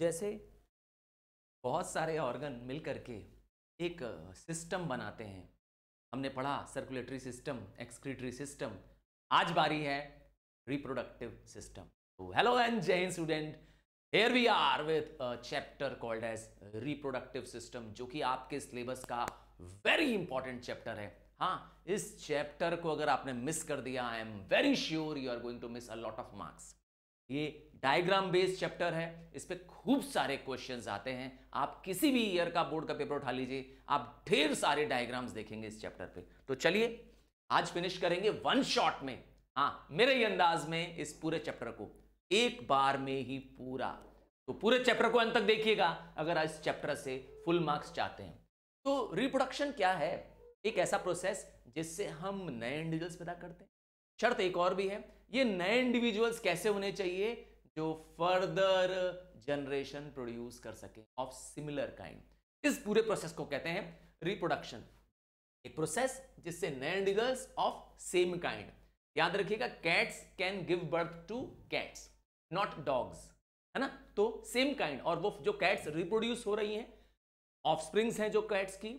जैसे बहुत सारे ऑर्गन मिल के एक सिस्टम बनाते हैं हमने पढ़ा सर्कुलेटरी सिस्टम एक्सक्रीटरी सिस्टम आज बारी है रिप्रोडक्टिव सिस्टम हेलो एंड जय student here we are with chapter called as reproductive system जो कि आपके सिलेबस का वेरी इंपॉर्टेंट चैप्टर है हाँ इस चैप्टर को अगर आपने मिस कर दिया I am very sure you are going to miss a lot of marks ये डायग्राम बेस्ड चैप्टर है इस पर खूब सारे क्वेश्चन आते हैं आप किसी भी ईयर का बोर्ड का पेपर उठा लीजिए आप ढेर सारे डायग्राम्स देखेंगे इस चैप्टर पे तो चलिए आज फिनिश करेंगे वन शॉट में हाँ मेरे ही अंदाज में इस पूरे चैप्टर को एक बार में ही पूरा तो पूरे चैप्टर को अंत तक देखिएगा अगर इस चैप्टर से फुल मार्क्स चाहते हैं तो रिप्रोडक्शन क्या है एक ऐसा प्रोसेस जिससे हम नए इंडिविजुअल्स पैदा करते हैं शर्त एक और भी है ये नए इंडिविजुअल्स कैसे होने चाहिए जो फर्दर जनरेशन प्रोड्यूस कर सके ऑफ सिमिलर काइंड इस पूरे प्रोसेस को कहते हैं रिप्रोडक्शन एक प्रोसेस जिससे नए इंडिविजुअल्स ऑफ सेम काइंड याद रखिएगा cats can give birth to cats not dogs है ना तो सेम काइंड और वो जो कैट्स रिप्रोड्यूस हो रही हैं ऑफ स्प्रिंग्स हैं जो कैट्स की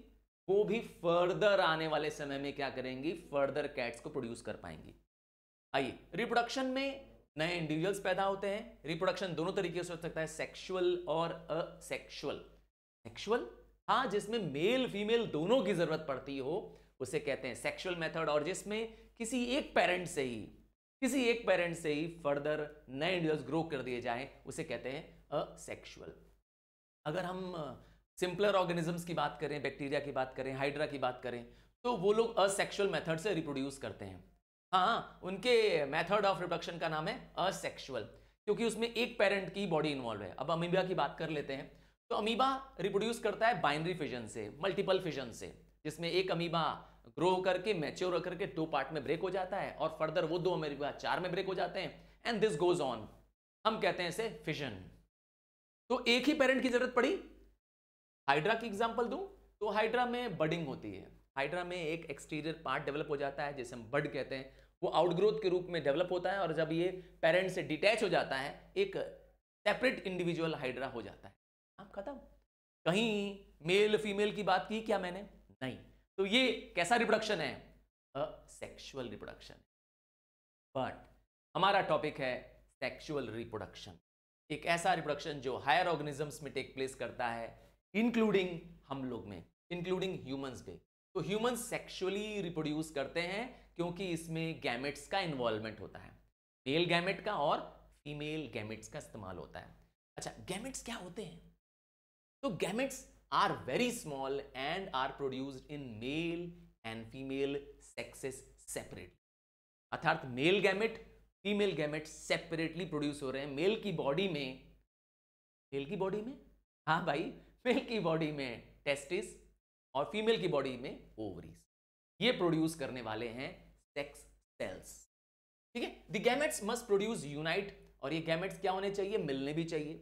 वो भी फर्दर आने वाले समय में क्या करेंगी फर्दर कैट्स को प्रोड्यूस कर पाएंगी आइए रिप्रोडक्शन में नए इंडिविजुअल्स पैदा होते हैं रिप्रोडक्शन दोनों तरीके से हो सकता है सेक्शुअल और असेक्शुअल सेक्शुअल हाँ जिसमें मेल फीमेल दोनों की जरूरत पड़ती हो उसे कहते हैं सेक्सुअल मेथड और जिसमें किसी एक पेरेंट से ही किसी एक पेरेंट से ही फर्दर नए इंडिविजुअल्स ग्रो कर दिए जाए उसे कहते हैं असेक्शुअल अगर हम सिंपलर ऑर्गेनिजम्स की बात करें बैक्टीरिया की बात करें हाइड्रा की बात करें तो वो लोग असेक्शुअल मेथड से रिप्रोड्यूस करते हैं हाँ उनके मेथड ऑफ रिप्रोडक्शन का नाम है असेक्सुअल क्योंकि उसमें एक पेरेंट की बॉडी इन्वॉल्व है अब अमीबा की बात कर लेते हैं तो अमीबा रिप्रोड्यूस करता है बाइनरी फिजन से मल्टीपल फिजन से जिसमें एक अमीबा ग्रो करके मैच्योर होकर के दो पार्ट में ब्रेक हो जाता है और फर्दर वो दो अमीबा चार में ब्रेक हो जाते हैं एंड दिस गोज ऑन हम कहते हैं इसे फिजन तो एक ही पेरेंट की जरूरत पड़ी हाइड्रा की एग्जाम्पल दू तो हाइड्रा में बडिंग होती है हाइड्रा में एक एक्सटीरियर पार्ट डेवलप हो जाता है जैसे हम बड कहते हैं वो आउटग्रोथ के रूप में डेवलप होता है और जब ये पेरेंट से डिटैच हो जाता है एक सेपरेट इंडिविजुअल हाइड्रा हो जाता है आप खत्म कहीं मेल फीमेल की बात की क्या मैंने नहीं तो ये कैसा रिप्रोडक्शन है सेक्शुअल रिप्रोडक्शन बट हमारा टॉपिक है सेक्शुअल रिप्रोडक्शन एक ऐसा रिप्रोडक्शन जो हायर ऑर्गेनिजम्स में टेक प्लेस करता है इंक्लूडिंग हम लोग में इंक्लूडिंग ह्यूमंस में तो ह्यूमन सेक्सुअली रिप्रोड्यूस करते हैं क्योंकि इसमें गैमेट्स का इन्वॉल्वमेंट होता है मेल गैमेट का और फीमेल गैमेट्स का इस्तेमाल होता है अच्छा गैमेट्स क्या होते हैं तो gametes are very small and are produced in male and female sexes separate अर्थात male gamete female gamete separately produce हो रहे हैं मेल की बॉडी में मेल की बॉडी में हाँ भाई मेल की बॉडी में टेस्टिस और फीमेल की बॉडी में ओवरीज ये प्रोड्यूस करने वाले हैं सेक्स सेल्स ठीक है the gametes must produce unite और ये गैमेट्स क्या होने चाहिए मिलने भी चाहिए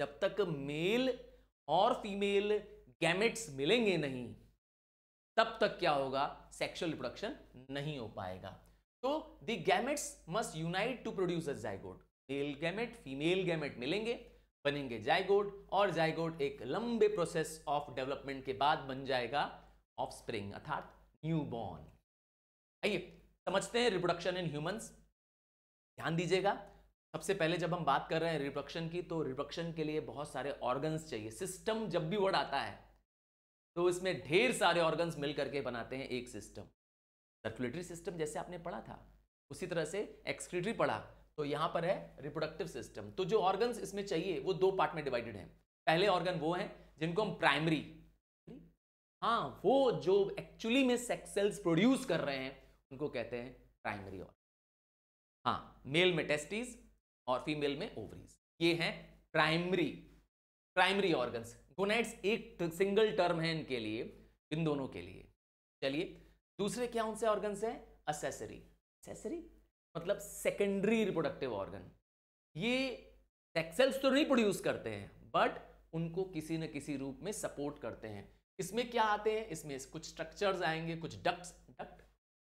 जब तक मेल और फीमेल गैमेट्स मिलेंगे नहीं तब तक क्या होगा सेक्सुअल रिप्रोडक्शन नहीं हो पाएगा तो the gametes must unite to produce a zygote male gamete female gamete मिलेंगे बनेंगे जायगोड और जायगोड एक लंबे प्रोसेस ऑफ डेवलपमेंट के बाद बन जाएगा ऑफ स्प्रिंग अर्थात न्यूबॉर्न आइए समझते हैं रिप्रोडक्शन इन ह्यूमंस ध्यान दीजिएगा सबसे पहले जब हम बात कर रहे हैं रिप्रोडक्शन की तो रिप्रोडक्शन के लिए बहुत सारे ऑर्गन्स चाहिए सिस्टम जब भी वर्ड आता है तो इसमें ढेर सारे ऑर्गन्स मिल करके बनाते हैं एक सिस्टम सर्कुलेटरी सिस्टम जैसे आपने पढ़ा था उसी तरह से एक्सक्रीटरी पढ़ा तो यहां पर है रिप्रोडक्टिव सिस्टम तो जो ऑर्गन इसमें चाहिए वो दो पार्ट में डिवाइडेड है पहले ऑर्गन वो है जिनको हम प्राइमरी हाँ वो जो एक्चुअली में सेक्स सेल्स प्रोड्यूस कर रहे हैं उनको कहते हैं प्राइमरी ऑर्गन हाँ मेल में टेस्टिस और फीमेल में ओवरीज ये हैं प्राइमरी प्राइमरी ऑर्गन्स गोनाइड्स एक सिंगल टर्म है इनके लिए इन दोनों के लिए चलिए दूसरे क्या उनसे ऑर्गन्स हैं असेसरी असेसरी मतलब सेकेंडरी रिप्रोडक्टिव ऑर्गन ये सेक्सेल्स तो नहीं प्रोड्यूस करते हैं बट उनको किसी न किसी रूप में सपोर्ट करते हैं इसमें क्या आते हैं इसमें कुछ स्ट्रक्चर्स आएंगे कुछ डक्ट्स डक्ट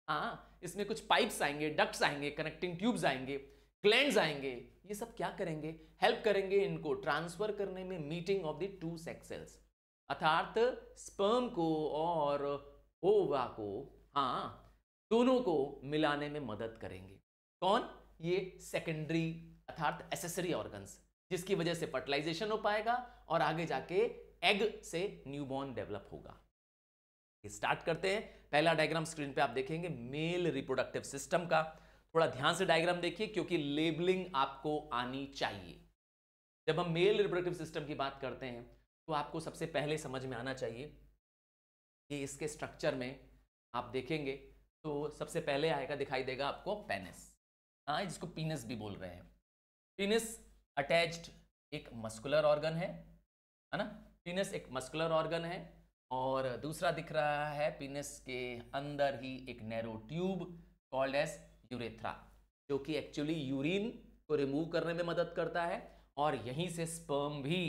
हाँ इसमें कुछ पाइप्स आएंगे डक्ट्स आएंगे कनेक्टिंग ट्यूब्स आएंगे क्लैंड आएंगे ये सब क्या करेंगे हेल्प करेंगे इनको ट्रांसफर करने में meeting of the two sex cells अर्थात स्पर्म को और ओवा को हाँ दोनों को मिलाने में मदद करेंगे कौन ये सेकेंडरी अर्थात एसेसरी ऑर्गन्स जिसकी वजह से फर्टिलाइजेशन हो पाएगा और आगे जाके एग से न्यूबॉर्न डेवलप होगा स्टार्ट करते हैं पहला डायग्राम स्क्रीन पे आप देखेंगे मेल रिप्रोडक्टिव सिस्टम का थोड़ा ध्यान से डायग्राम देखिए क्योंकि लेबलिंग आपको आनी चाहिए जब हम मेल रिप्रोडक्टिव सिस्टम की बात करते हैं तो आपको सबसे पहले समझ में आना चाहिए कि इसके स्ट्रक्चर में आप देखेंगे तो सबसे पहले आएगा दिखाई देगा आपको पेनिस हाँ जिसको पीनस भी बोल रहे हैं पीनस अटैच्ड एक मस्कुलर ऑर्गन है है ना पीनस एक मस्कुलर ऑर्गन है और दूसरा दिख रहा है पीनस के अंदर ही एक narrow tube called as urethra जो कि एक्चुअली यूरिन को रिमूव करने में मदद करता है और यहीं से स्पर्म भी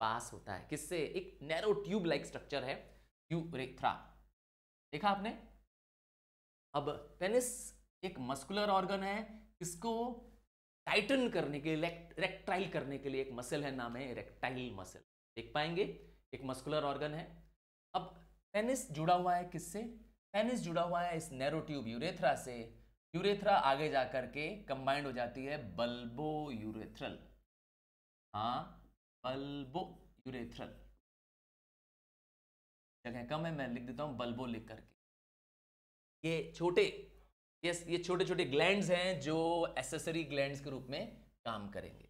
पास होता है किससे एक नैरो ट्यूब लाइक स्ट्रक्चर है यूरेथ्रा देखा आपने अब पेनिस एक मस्कुलर ऑर्गन है इसको टाइटन करने के लिए रेक्टाइल करने के लिए एक मसल है नाम है रेक्टाइल मसल देख पाएंगे एक मस्कुलर ऑर्गन है अब पेनिस जुड़ा हुआ है किससे पेनिस जुड़ा हुआ है इस नैरो ट्यूब यूरेथ्रा से यूरेथ्रा आगे जा करके कंबाइंड हो जाती है बल्बो यूरेथ्रल हाँ बल्बो यूरेथ्रल जगह कम है मैं लिख देता हूँ बल्बो लिख करके ये छोटे यस ये छोटे छोटे ग्लैंड्स हैं जो एसेसरी ग्लैंड्स के रूप में काम करेंगे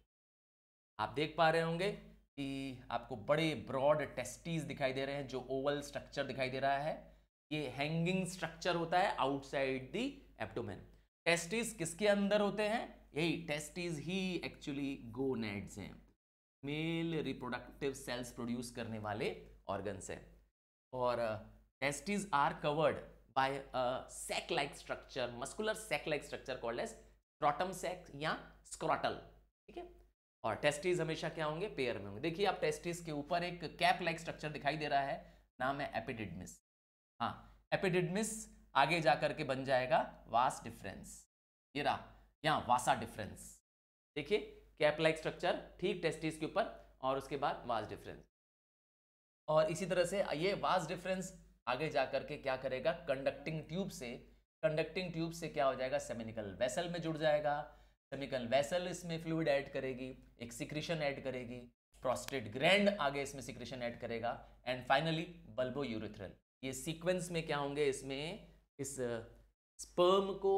आप देख पा रहे होंगे कि आपको बड़े ब्रॉड टेस्टीज दिखाई दे रहे हैं जो ओवल स्ट्रक्चर दिखाई दे रहा है ये हैंगिंग स्ट्रक्चर होता है आउटसाइड दी एब्डोमेन टेस्टीज किसके अंदर होते हैं यही टेस्टीज ही एक्चुअली गोनेड्स हैं मेल रिप्रोडक्टिव सेल्स प्रोड्यूस करने वाले ऑर्गन्स हैं और testes are covered by a sac-like structure, muscular sac-like structure called as scrotum sac या scrotal. ठीक है और टेस्टिस हमेशा क्या होंगे पेयर में होंगे देखिए आप टेस्टिस के ऊपर एक कैप लाइक स्ट्रक्चर दिखाई दे रहा है नाम है एपिडिडमिस हाँ एपिडिडमिस आगे जा करके बन जाएगा वास डिफरेंस ये रहा यहाँ वासा डिफरेंस देखिए कैप लाइक स्ट्रक्चर ठीक टेस्टिस के ऊपर और उसके बाद वास डिफरेंस और इसी तरह से ये वास डिफरेंस आगे जा करके क्या करेगा कंडक्टिंग ट्यूब से कंडक्टिंग ट्यूब से क्या हो जाएगा सेमिनिकल वेसल में जुड़ जाएगा सेमिकल वेसल इसमें फ्लूड ऐड करेगी एक सिक्रीशन ऐड करेगी प्रोस्टेट ग्रैंड आगे इसमें सिक्रीशन ऐड करेगा एंड फाइनली बल्बो यूरिथ्रल ये सीक्वेंस में क्या होंगे इसमें इस स्पर्म को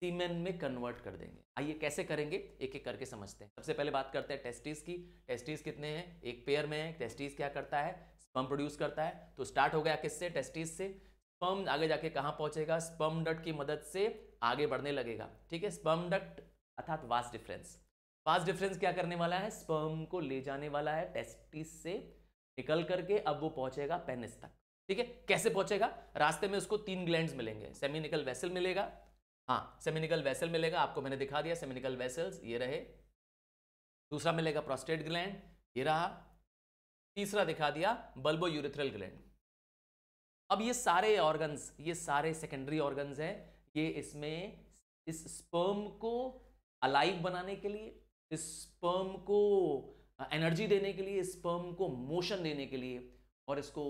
सीमेन में कन्वर्ट कर देंगे आइए कैसे करेंगे एक एक करके समझते हैं सबसे पहले बात करते हैं टेस्टिस की टेस्टिस कितने हैं एक पेयर में है टेस्टिस क्या करता है स्पम प्रोड्यूस करता है तो स्टार्ट हो गया किससे टेस्टिस से स्पम आगे जाके कहाँ पहुंचेगा स्पम डट की मदद से आगे बढ़ने लगेगा ठीक है स्पम डट अर्थात वास्ट डिफरेंस वास्ट डिफरेंस क्या करने वाला है स्पर्म को ले जाने वाला है टेस्टिस से निकल करके अब वो पहुंचेगा पेनिस तक ठीक है कैसे पहुंचेगा रास्ते में उसको तीन ग्लैंड मिलेंगे सेमिनिकल वेसल मिलेगा हाँ सेमिनिकल वेसल मिलेगा आपको मैंने दिखा दिया सेमिनिकल वेसल्स ये रहे दूसरा मिलेगा प्रोस्टेट ग्लैंड ये रहा तीसरा दिखा दिया बल्बो यूरिथ्रल ग्लैंड अब ये सारे ऑर्गन्स ये सारे सेकेंडरी ऑर्गन्स हैं ये इसमें इस स्पर्म को अलाइव बनाने के लिए इस स्पर्म को एनर्जी देने के लिए स्पर्म को मोशन देने के लिए और इसको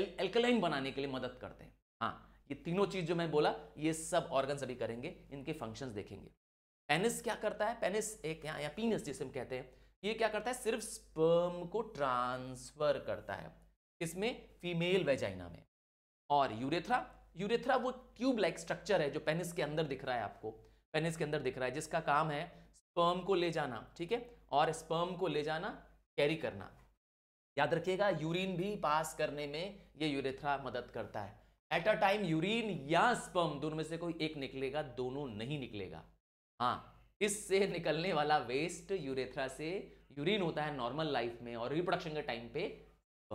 एल्कलाइन बनाने के लिए मदद करते हैं हाँ ये तीनों चीज़ जो मैं बोला ये सब ऑर्गन अभी करेंगे इनके फंक्शंस देखेंगे पेनिस क्या करता है पेनिस एक या, या पीनस जिसे हम कहते हैं ये क्या करता है सिर्फ स्पर्म को ट्रांसफर करता है इसमें फीमेल वेजाइना में और यूरेथ्रा यूरेथ्रा वो ट्यूब लाइक स्ट्रक्चर है जो पेनिस के अंदर दिख रहा है आपको पेनिस के अंदर दिख रहा है जिसका काम है स्पर्म को ले जाना ठीक है और स्पर्म को ले जाना कैरी करना याद रखिएगा यूरिन भी पास करने में ये यूरेथ्रा मदद करता है एट अ टाइम यूरिन या स्पर्म दोनों में से कोई एक निकलेगा दोनों नहीं निकलेगा हाँ इससे निकलने वाला वेस्ट यूरेथ्रा से यूरिन होता है नॉर्मल लाइफ में और रिप्रोडक्शन के टाइम पे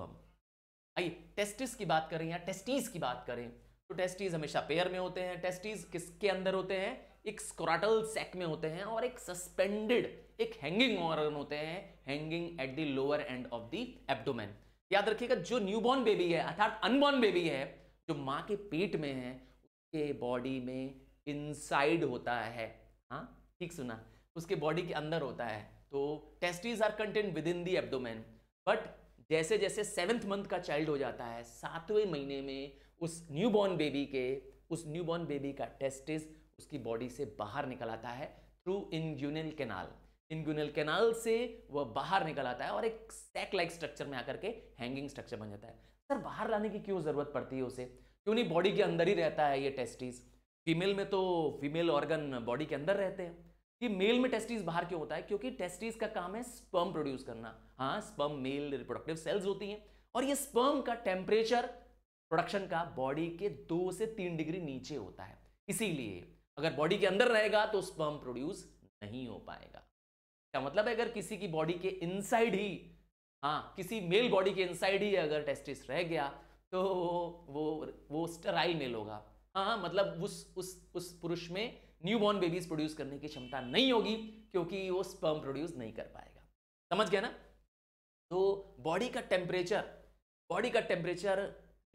आइए टेस्टिस की बात करें या टेस्टीज की बात करें तो टेस्टीज हमेशा पेयर में होते हैं टेस्टीज किसके अंदर होते हैं एक स्क्रॉटल सेक में होते हैं और एक सस्पेंडेड एक हैंगिंग ऑर्गन होते हैं hanging at the lower end of the abdomen याद रखिएगा जो न्यूबॉर्न बेबी है अर्थात अनबॉर्न बेबी है जो माँ के पेट में है उसके बॉडी में इनसाइड होता है हाँ ठीक सुना उसके बॉडी के अंदर होता है तो testes are contained within the abdomen but जैसे जैसे सेवन्थ मंथ का चाइल्ड हो जाता है सातवें महीने में उस न्यू बॉर्न बेबी के उस न्यू बॉर्न बेबी का टेस्टिस उसकी बॉडी से बाहर निकल आता है through inguinal canal inguinal canal से वह बाहर निकल आता है और एक सैक लाइक स्ट्रक्चर में आकर के हैंगिंग स्ट्रक्चर बन जाता है सर बाहर लाने की क्यों ज़रूरत पड़ती है उसे क्यों नहीं बॉडी के अंदर ही रहता है ये टेस्टिस फीमेल में तो फीमेल ऑर्गन बॉडी के अंदर रहते हैं कि मेल में टेस्टिस बाहर क्यों होता है क्योंकि टेस्टिस का काम है स्पर्म प्रोड्यूस करना हाँ स्पर्म मेल रिप्रोडक्टिव सेल्स होती हैं और ये स्पर्म का टेम्परेचर प्रोडक्शन का बॉडी के दो से तीन डिग्री नीचे होता है इसीलिए अगर बॉडी के अंदर रहेगा तो स्पर्म प्रोड्यूस नहीं हो पाएगा क्या मतलब है अगर किसी की बॉडी के इनसाइड ही हाँ किसी मेल बॉडी के इनसाइड ही अगर टेस्टिस रह गया तो वो वो स्टराइल मेल होगा हाँ मतलब उस उस उस पुरुष में न्यू बॉर्न बेबीज प्रोड्यूस करने की क्षमता नहीं होगी क्योंकि वो स्पर्म प्रोड्यूस नहीं कर पाएगा समझ गया ना तो बॉडी का टेम्परेचर बॉडी का टेम्परेचर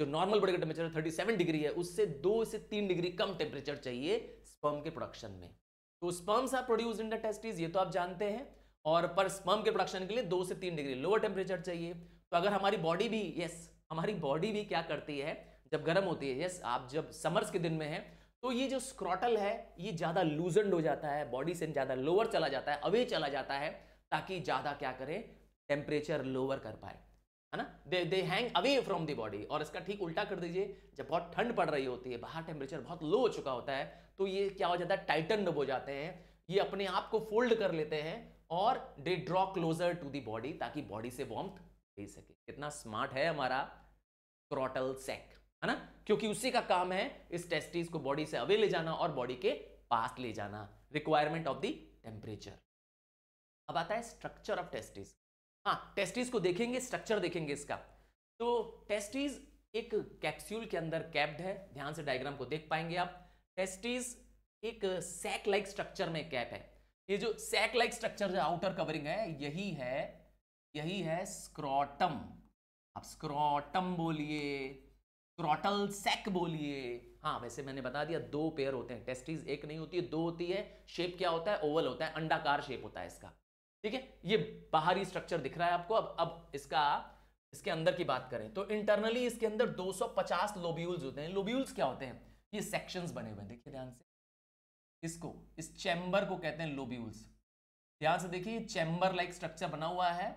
जो नॉर्मल बॉडी का टेम्परेचर थर्टी सेवन डिग्री है उससे दो से तीन डिग्री कम टेम्परेचर चाहिए स्पर्म के प्रोडक्शन में तो sperms are produce in the testis ये तो आप जानते हैं और पर स्पर्म के प्रोडक्शन के लिए दो से तीन डिग्री लोअर टेम्परेचर चाहिए तो अगर हमारी बॉडी भी यस हमारी बॉडी भी क्या करती है जब गर्म होती है यस आप जब समर्स के दिन में है तो ये जो स्क्रॉटल है ये ज्यादा लूजेंड हो जाता है बॉडी से ज्यादा लोअर चला जाता है अवे चला जाता है ताकि ज्यादा क्या करे टेम्परेचर लोअर कर पाए है ना they they hang away from the body और इसका ठीक उल्टा कर दीजिए जब बहुत ठंड पड़ रही होती है बाहर टेम्परेचर बहुत लो हो चुका होता है तो ये क्या हो जाता है टाइटन हो जाते हैं ये अपने आप को फोल्ड कर लेते हैं और they draw closer to the body ताकि बॉडी से वॉम्थ दे सके कितना स्मार्ट है हमारा क्रॉटल सेक है ना क्योंकि उसी का काम है इस टेस्टिस को बॉडी से अवे ले जाना और बॉडी के पास ले जाना रिक्वायरमेंट ऑफ द टेम्परेचर अब आता है स्ट्रक्चर ऑफ टेस्टिस हाँ टेस्टिस को देखेंगे स्ट्रक्चर देखेंगे इसका तो टेस्टिस एक कैप्सूल के अंदर कैप्ड है ध्यान से डायग्राम को देख पाएंगे आप टेस्टिस एक सैक लाइक स्ट्रक्चर में कैप है ये जो सैक लाइक स्ट्रक्चर जो आउटर कवरिंग है यही है यही है स्क्रॉटम आप स्क्रॉटम बोलिए क्रोटल सेक बोलिए हाँ वैसे मैंने बता दिया दो पेयर होते हैं टेस्टिस एक नहीं होती है दो होती है शेप क्या होता है ओवल होता है अंडाकार शेप होता है इसका ठीक है ये बाहरी स्ट्रक्चर दिख रहा है आपको अब अब इसका इसके अंदर की बात करें तो इंटरनली इसके अंदर 250 लोब्यूल्स होते हैं लोब्यूल्स क्या होते हैं ये सेक्शंस बने हुए देखिए ध्यान से इसको इस चैम्बर को कहते हैं लोब्यूल्स ध्यान से देखिए चैम्बर लाइक स्ट्रक्चर बना हुआ है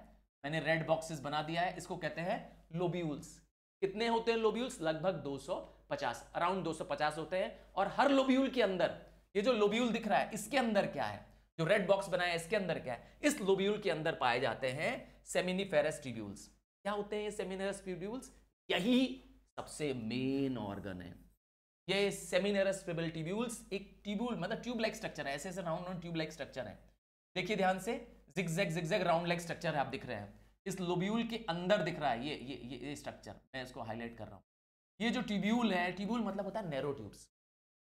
मैंने रेड बॉक्सेस बना दिया है इसको कहते हैं लोब्यूल्स कितने होते हैं लोब्यूल्स लगभग 250 अराउंड 250 होते हैं और हर लोब्यूल के अंदर ये जो लोब्यूल दिख रहा है इसके अंदर क्या है जो रेड बॉक्स बनाया है इसके अंदर क्या है इस लोब्यूल के अंदर पाए जाते हैं सेमिनिफेरस ट्यूब्यूल्स क्या होते हैं ये सेमिनेरस ट्यूब्यूल्स यही सबसे मेन ऑर्गन है ये सेमिनेरस फेबल ट्यूब्यूल्स एक ट्यूब्यूल मतलब ट्यूब लाइक स्ट्रक्चर है ऐसे ऐसे round round tube like structure है देखिए ध्यान से zigzag zigzag round like structure है आप दिख रहे हैं इस लोब्यूल के अंदर दिख रहा है ये ये ये, स्ट्रक्चर मैं इसको हाईलाइट कर रहा हूँ ये जो ट्यूब्यूल है ट्यूब्यूल मतलब होता है narrow tubes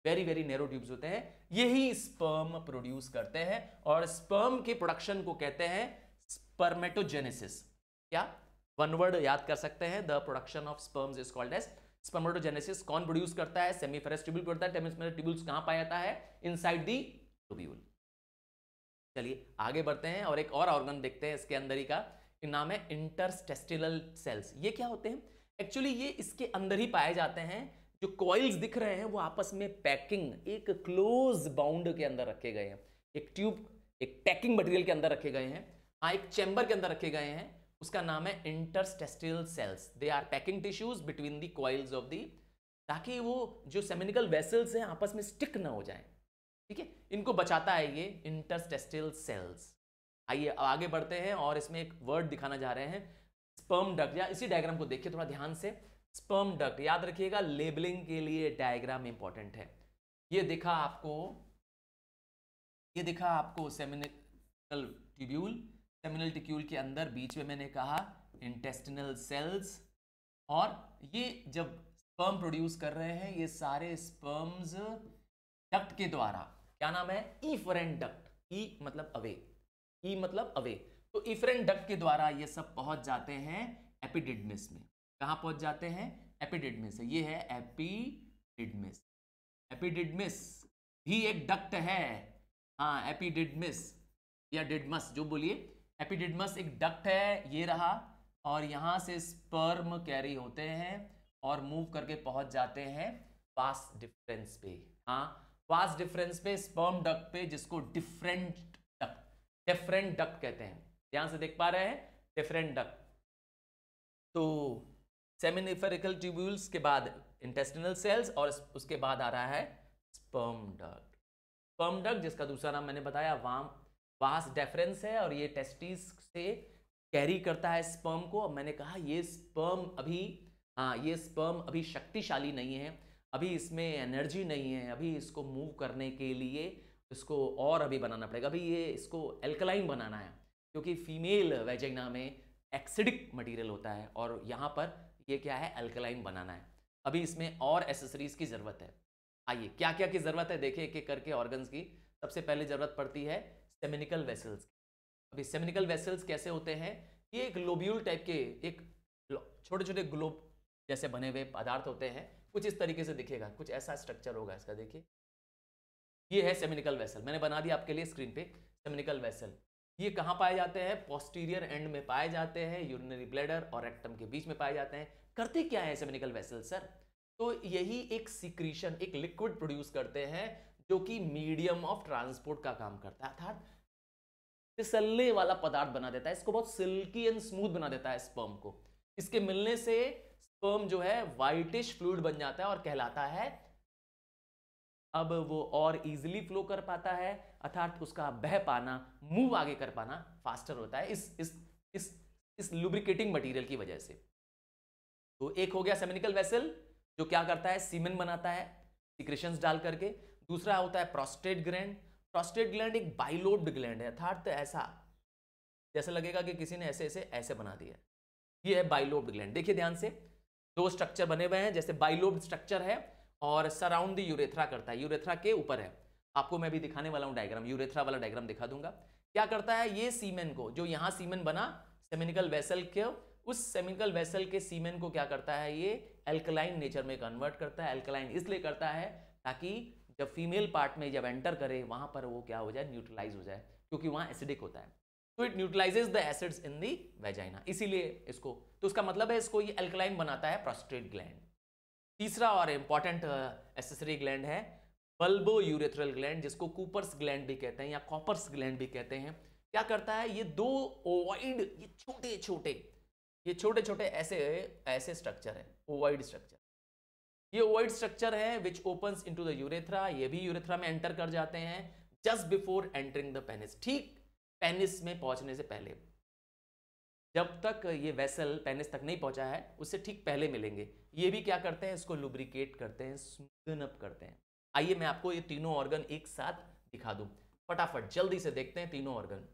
very very narrow tubes होते हैं यही स्पर्म प्रोड्यूस करते हैं और स्पर्म के प्रोडक्शन को कहते हैं स्पर्मेटोजेनेसिस क्या वन वर्ड याद कर सकते हैं the production of sperms is called as spermatogenesis कौन प्रोड्यूस करता है सेमीफेरस ट्यूब्यूल करता है ट्यूब्यूल्स कहां पाया जाता है साइड दी ट्यूब्यूल चलिए आगे बढ़ते हैं और एक और ऑर्गन देखते हैं इसके अंदर ही का नाम है इंटरस्टेस्टिनल सेल्स ये क्या होते हैं एक्चुअली ये इसके अंदर ही पाए जाते हैं जो कॉइल्स दिख रहे हैं वो आपस में पैकिंग एक क्लोज बाउंड के अंदर रखे गए हैं एक ट्यूब एक पैकिंग मटेरियल के अंदर रखे गए हैं हाँ एक चैम्बर के अंदर रखे गए हैं उसका नाम है interstitial cells they are packing tissues between the coils of the ताकि वो जो सेमिनिकल वेसल्स हैं आपस में स्टिक ना हो जाए ठीक है इनको बचाता है ये इंटरस्टेस्टिनल सेल्स आइए अब आगे बढ़ते हैं और इसमें एक वर्ड दिखाना जा रहे हैं स्पर्म डक या इसी डायग्राम को देखिए थोड़ा ध्यान से स्पर्म डक याद रखिएगा लेबलिंग के लिए डायग्राम इंपॉर्टेंट है ये दिखा आपको ये दिखा आपको सेमिनल टिब्यूल सेमिनल टिक्यूल के अंदर बीच में मैंने कहा इंटेस्टिनल सेल्स और ये जब स्पर्म प्रोड्यूस कर रहे हैं ये सारे स्पर्म्स डक्ट के द्वारा क्या नाम है ई फॉरेन डक्ट ई मतलब अवे ई e मतलब अवे तो इफरेंट डक के द्वारा ये सब पहुंच जाते हैं एपिडिडमिस में कहा पहुंच जाते हैं एपिडिडमिस ये है एपिडिडमिस एपिडिडमिस भी एक डक्ट है हाँ एपिडिडमिस या डिडमस जो बोलिए एपिडिडमस एक डक्ट है ये रहा और यहाँ से स्पर्म कैरी होते हैं और मूव करके पहुंच जाते हैं फास्ट डिफरेंस पे हाँ फास्ट डिफरेंस पे स्पर्म डक पे जिसको डिफरेंट डिफरेंट डक्ट कहते हैं ध्यान से देख पा रहे हैं डिफरेंट डक्ट तो सेमिनिफेरिकल ट्यूब्यूल्स के बाद इंटेस्टिनल सेल्स और उसके बाद आ रहा है स्पर्म डक्ट स्पर्म डक्ट जिसका दूसरा नाम मैंने बताया वाम वास डेफरेंस है और ये टेस्टिस से कैरी करता है स्पर्म को और मैंने कहा ये स्पर्म अभी हाँ ये स्पर्म अभी शक्तिशाली नहीं है अभी इसमें एनर्जी नहीं है अभी इसको मूव करने के लिए इसको और अभी बनाना पड़ेगा अभी ये इसको एल्कलाइन बनाना है क्योंकि फीमेल वेजेगना में एक्सिडिक मटेरियल होता है और यहाँ पर ये क्या है एल्कलाइन बनाना है अभी इसमें और एसेसरीज की ज़रूरत है आइए क्या क्या की ज़रूरत है देखिए एक एक करके ऑर्गन्स की सबसे पहले ज़रूरत पड़ती है सेमिनिकल वेसल्स की अभी सेमिनिकल वेसल्स कैसे होते हैं ये एक लोब्यूल टाइप के एक छोटे छोटे ग्लोब जैसे बने हुए पदार्थ होते हैं कुछ इस तरीके से दिखेगा कुछ ऐसा स्ट्रक्चर होगा इसका देखिए ये है सेमिनिकल वेसल मैंने बना दिया आपके लिए स्क्रीन पे सेमिनिकल वेसल ये कहाँ पाए जाते हैं पोस्टीरियर एंड में पाए जाते हैं यूरिनरी ब्लेडर और रेक्टम के बीच में पाए जाते हैं करते क्या है सेमिनिकल वेसल सर तो यही एक सिक्रीशन एक लिक्विड प्रोड्यूस करते हैं जो कि मीडियम ऑफ ट्रांसपोर्ट का काम करता है अर्थात फिसलने वाला पदार्थ बना देता है इसको बहुत सिल्की एंड स्मूथ बना देता है स्पर्म को इसके मिलने से स्पर्म जो है वाइटिश फ्लूड बन जाता है और कहलाता है अब वो और इजिली फ्लो कर पाता है अर्थात उसका बह पाना मूव आगे कर पाना फास्टर होता है इस इस इस इस लुब्रिकेटिंग मटेरियल की वजह से तो एक हो गया सेमिनिकल वेसल जो क्या करता है सीमेन बनाता है सिक्रेशंस डाल करके दूसरा होता है प्रोस्टेट ग्लैंड प्रोस्टेट ग्लैंड एक बाइलोब्ड ग्लैंड है अर्थात ऐसा जैसे लगेगा कि किसी ने ऐसे ऐसे ऐसे बना दिया ये है बाइलोब्ड ग्लैंड देखिए ध्यान से दो स्ट्रक्चर बने हुए हैं जैसे बाइलोब्ड स्ट्रक्चर है और सराउंड यूरेथ्रा करता है यूरेथ्रा के ऊपर है आपको मैं भी दिखाने वाला हूँ डायग्राम यूरेथ्रा वाला डायग्राम दिखा दूंगा क्या करता है ये सीमेन को जो यहाँ सीमेन बना सेमिनिकल वेसल के उस सेमिनिकल वेसल के सीमेन को क्या करता है ये एल्कलाइन नेचर में कन्वर्ट करता है एल्कलाइन इसलिए करता है ताकि जब फीमेल पार्ट में जब एंटर करे वहाँ पर वो क्या हो जाए न्यूट्रलाइज हो जाए क्योंकि वहाँ एसिडिक होता है तो it neutralizes the acids in the vagina इसीलिए इसको तो उसका मतलब है इसको ये एल्कलाइन बनाता है प्रोस्ट्रेट ग्लैंड तीसरा और इंपॉर्टेंट एसेसरी ग्लैंड है बल्बो यूरेथ्रल ग्लैंड जिसको कूपर्स ग्लैंड भी कहते हैं या कॉपर्स ग्लैंड भी कहते हैं क्या करता है ये दो ओवाइड ये छोटे छोटे ये छोटे छोटे ऐसे ऐसे स्ट्रक्चर है ओवाइड स्ट्रक्चर ये ओवाइड स्ट्रक्चर है which open into the urethra ये भी यूरेथ्रा में एंटर कर जाते हैं just before entering the penis ठीक पेनिस में पहुंचने से पहले जब तक ये वेसल पेनिस तक नहीं पहुंचा है उससे ठीक पहले मिलेंगे ये भी क्या करते हैं इसको लुब्रिकेट करते हैं स्मूदन अप करते हैं आइए मैं आपको ये तीनों ऑर्गन एक साथ दिखा दूं फटाफट जल्दी से देखते हैं तीनों ऑर्गन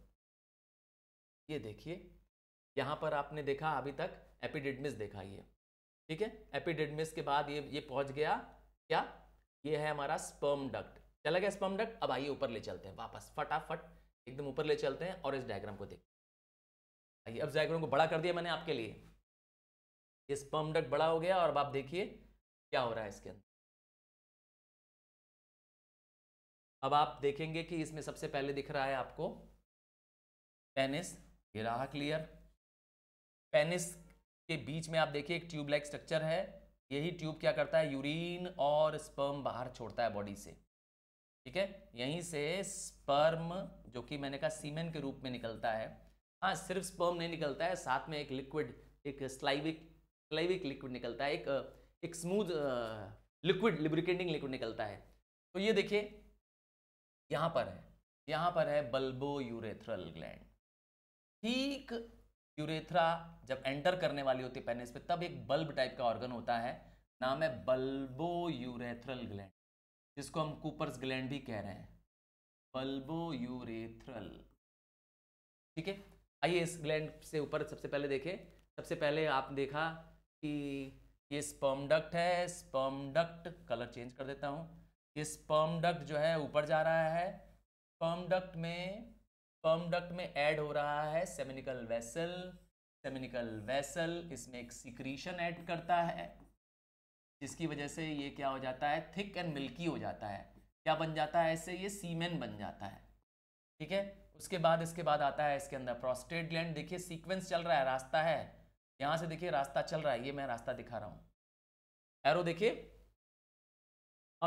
ये देखिए यहाँ पर आपने देखा अभी तक एपिडिडमिस देखा ये ठीक है एपिडिडमिस के बाद ये ये पहुंच गया क्या ये है हमारा स्पर्म डक्ट चला गया स्पर्म डक्ट अब आइए ऊपर ले चलते हैं वापस फटाफट एकदम ऊपर ले चलते हैं और इस डायग्राम को देखते आइए अब जाइग्रोन को बड़ा कर दिया मैंने आपके लिए ये स्पर्म डक बड़ा हो गया और अब आप देखिए क्या हो रहा है इसके अंदर अब आप देखेंगे कि इसमें सबसे पहले दिख रहा है आपको पेनिस ये रहा क्लियर पेनिस के बीच में आप देखिए एक ट्यूब लाइक स्ट्रक्चर है यही ट्यूब क्या करता है यूरिन और स्पर्म बाहर छोड़ता है बॉडी से ठीक है यहीं से स्पर्म जो कि मैंने कहा सीमेन के रूप में निकलता है हाँ सिर्फ स्पर्म नहीं निकलता है साथ में एक लिक्विड एक स्लाइविक स्लाइविक लिक्विड निकलता है एक एक स्मूथ लिक्विड लिब्रिकेटिंग लिक्विड निकलता है तो ये देखिए यहाँ पर है यहाँ पर है बल्बो यूरेथ्रल ग्लैंड ठीक यूरेथ्रा जब एंटर करने वाली होती है पेनिस पे तब एक बल्ब टाइप का ऑर्गन होता है नाम है बल्बो यूरेथ्रल ग्लैंड जिसको हम कूपर्स ग्लैंड भी कह रहे हैं बल्बो यूरेथ्रल ठीक है आइए इस ग्लैंड से ऊपर सबसे पहले देखें सबसे पहले आप देखा कि ये स्पर्मडक्ट है स्पर्मडक्ट कलर चेंज कर देता हूँ ये स्पर्मडक्ट जो है ऊपर जा रहा है स्पर्मडक्ट में स्पर्मडक्ट में ऐड हो रहा है सेमिनिकल वेसल सेमिनिकल वेसल इसमें एक सिक्रीशन ऐड करता है जिसकी वजह से ये क्या हो जाता है थिक एंड मिल्की हो जाता है क्या बन जाता है ऐसे ये सीमेन बन जाता है ठीक है उसके बाद इसके बाद आता है इसके अंदर प्रोस्टेट ग्लैंड देखिए सीक्वेंस चल रहा है रास्ता है यहां से देखिए रास्ता चल रहा है ये मैं रास्ता दिखा रहा हूं एरो देखिए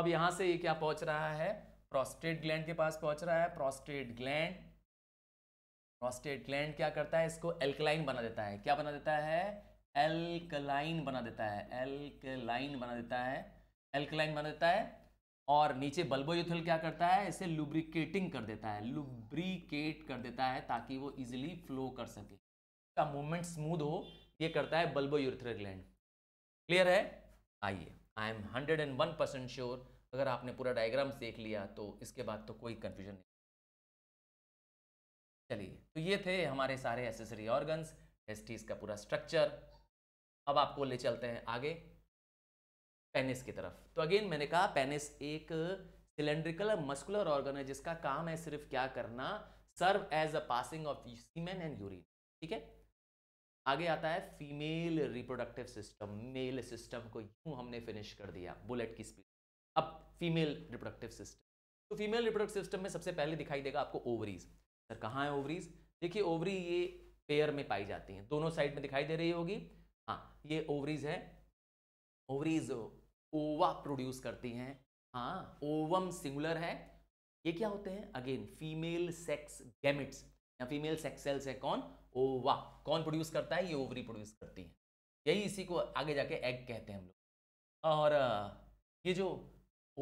अब यहां से ये क्या पहुंच रहा है प्रोस्टेट ग्लैंड के पास पहुंच रहा है प्रोस्टेट ग्लैंड प्रोस्टेट ग्लैंड क्या करता है इसको एल्कलाइन बना देता है क्या बना देता है एल्कलाइन बना देता है एल्कलाइन बना देता है एल्कलाइन बना देता है और नीचे यूथल क्या करता है इसे लुब्रिकेटिंग कर देता है लुब्रिकेट कर देता है ताकि वो इजिली फ्लो कर सके का मूवमेंट स्मूथ हो ये करता है यूथल ग्लैंड क्लियर है आइए I am hundred and one percent sure अगर आपने पूरा डायग्राम देख लिया तो इसके बाद तो कोई कन्फ्यूजन नहीं चलिए तो ये थे हमारे सारे एसेसरी ऑर्गन्स एस का पूरा स्ट्रक्चर अब आपको ले चलते हैं आगे पेनिस की तरफ तो अगेन मैंने कहा पेनिस एक सिलेंड्रिकल मस्कुलर ऑर्गन है जिसका काम है सिर्फ क्या करना serve as a passing of semen and urine ठीक है आगे आता है female reproductive system male system को यूं हमने फिनिश कर दिया बुलेट की स्पीड अब फीमेल रिप्रोडक्टिव सिस्टम तो फीमेल रिप्रोडक्टिव सिस्टम में सबसे पहले दिखाई देगा आपको ओवरीज सर कहाँ है ओवरीज देखिए ओवरी ये पेयर में पाई जाती हैं दोनों साइड में दिखाई दे रही होगी हाँ ये ओवरीज है ओवरीज ओवा प्रोड्यूस करती हैं हाँ ओवम सिंगुलर है ये क्या होते हैं अगेन फीमेल सेक्स गैमिट्स या फीमेल सेक्स सेल्स है कौन ओवा कौन प्रोड्यूस करता है ये ओवरी प्रोड्यूस करती है यही इसी को आगे जाके एग कहते हैं हम लोग और ये जो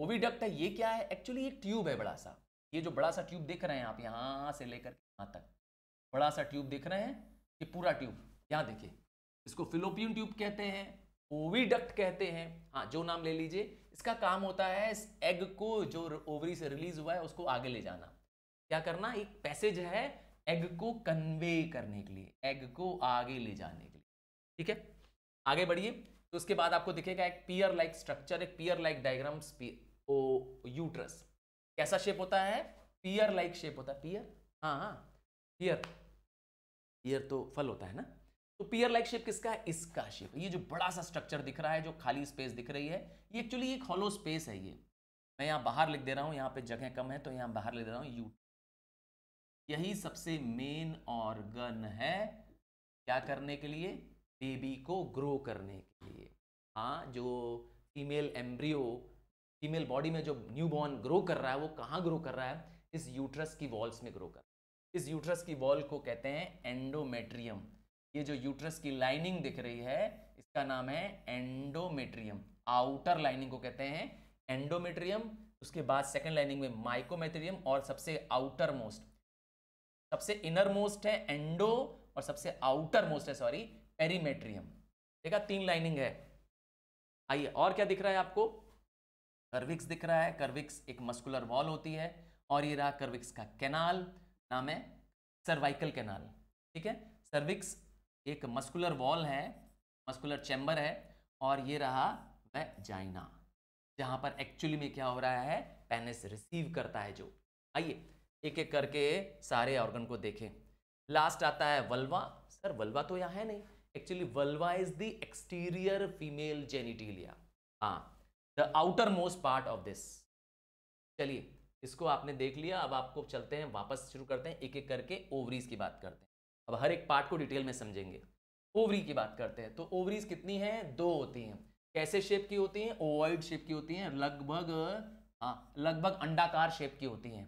ओविडक्ट है ये क्या है एक्चुअली एक ट्यूब है बड़ा सा ये जो बड़ा सा ट्यूब देख रहे हैं आप यहाँ से लेकर यहाँ तक बड़ा सा ट्यूब देख रहे हैं ये पूरा ट्यूब यहाँ देखिए इसको फिलोपियन ट्यूब कहते हैं ओविडक्ट कहते हैं हाँ जो नाम ले लीजिए इसका काम होता है इस एग को जो ओवरी से रिलीज हुआ है उसको आगे ले जाना क्या करना एक पैसेज है एग को कन्वे करने के लिए एग को आगे ले जाने के लिए ठीक है आगे बढ़िए तो उसके बाद आपको दिखेगा एक पियर लाइक स्ट्रक्चर एक पियर लाइक डायग्राम ओ यूट्रस कैसा शेप होता है पियर लाइक शेप होता है पियर हाँ हाँ पियर पियर तो फल होता है ना तो पियर लाइक शेप किसका है इसका शेप ये जो बड़ा सा स्ट्रक्चर दिख रहा है जो खाली स्पेस दिख रही है ये एक्चुअली एक हॉलो स्पेस है ये मैं यहाँ बाहर लिख दे रहा हूँ यहाँ पे जगह कम है तो यहाँ बाहर लिख दे रहा हूँ यू यही सबसे मेन ऑर्गन है क्या करने के लिए बेबी को ग्रो करने के लिए हाँ जो फीमेल एम्ब्रियो फीमेल बॉडी में जो न्यू बॉर्न ग्रो कर रहा है वो कहाँ ग्रो कर रहा है इस यूट्रस की वॉल्स में ग्रो कर रहा है इस यूट्रस की वॉल को कहते हैं एंडोमेट्रियम ये जो यूट्रस की लाइनिंग दिख रही है इसका नाम है एंडोमेट्रियम आउटर लाइनिंग को कहते हैं एंडोमेट्रियम उसके बाद सेकेंड लाइनिंग में माइकोमेट्रियम और सबसे आउटर मोस्ट सबसे इनर मोस्ट है एंडो और सबसे आउटर मोस्ट है सॉरी पेरीमेट्रियम देखा तीन लाइनिंग है आइए और क्या दिख रहा है आपको कर्विक्स दिख रहा है कर्विक्स एक मस्कुलर वॉल होती है और ये रहा कर्विक्स का कैनाल नाम है सर्वाइकल कैनाल ठीक है सर्विक्स एक मस्कुलर वॉल है मस्कुलर चैम्बर है और ये रहा जाइना जहाँ पर एक्चुअली में क्या हो रहा है पेनिस रिसीव करता है जो आइए एक एक करके सारे ऑर्गन को देखें लास्ट आता है वल्वा सर वल्वा तो यहाँ है नहीं actually vulva is the exterior female genitalia हाँ the outer most part of this चलिए इसको आपने देख लिया अब आपको चलते हैं वापस शुरू करते हैं एक एक करके ओवरीज की बात करते हैं अब हर एक पार्ट को डिटेल में समझेंगे ओवरी की बात करते हैं तो ओवरीज कितनी है दो होती हैं कैसे शेप की होती हैं ओवाइड शेप की होती हैं लगभग हाँ लगभग अंडाकार शेप की होती हैं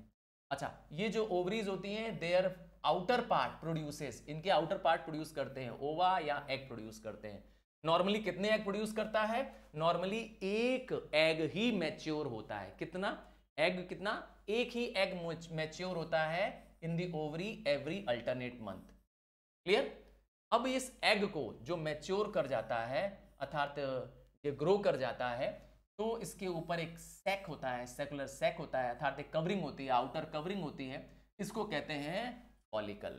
अच्छा ये जो ओवरीज होती हैं देयर आउटर पार्ट प्रोड्यूसेस इनके आउटर पार्ट प्रोड्यूस करते हैं ओवा या एग प्रोड्यूस करते हैं नॉर्मली कितने एग प्रोड्यूस करता है नॉर्मली एक एग ही मैच्योर होता है कितना एग कितना एक ही एग मैच्योर होता है in the ovary every alternate month clear अब इस एग को जो मैच्योर कर जाता है अर्थात ये ग्रो कर जाता है तो इसके ऊपर एक सैक होता है सेकुलर सैक होता है अर्थात एक कवरिंग होती है आउटर कवरिंग होती है इसको कहते हैं फॉलिकल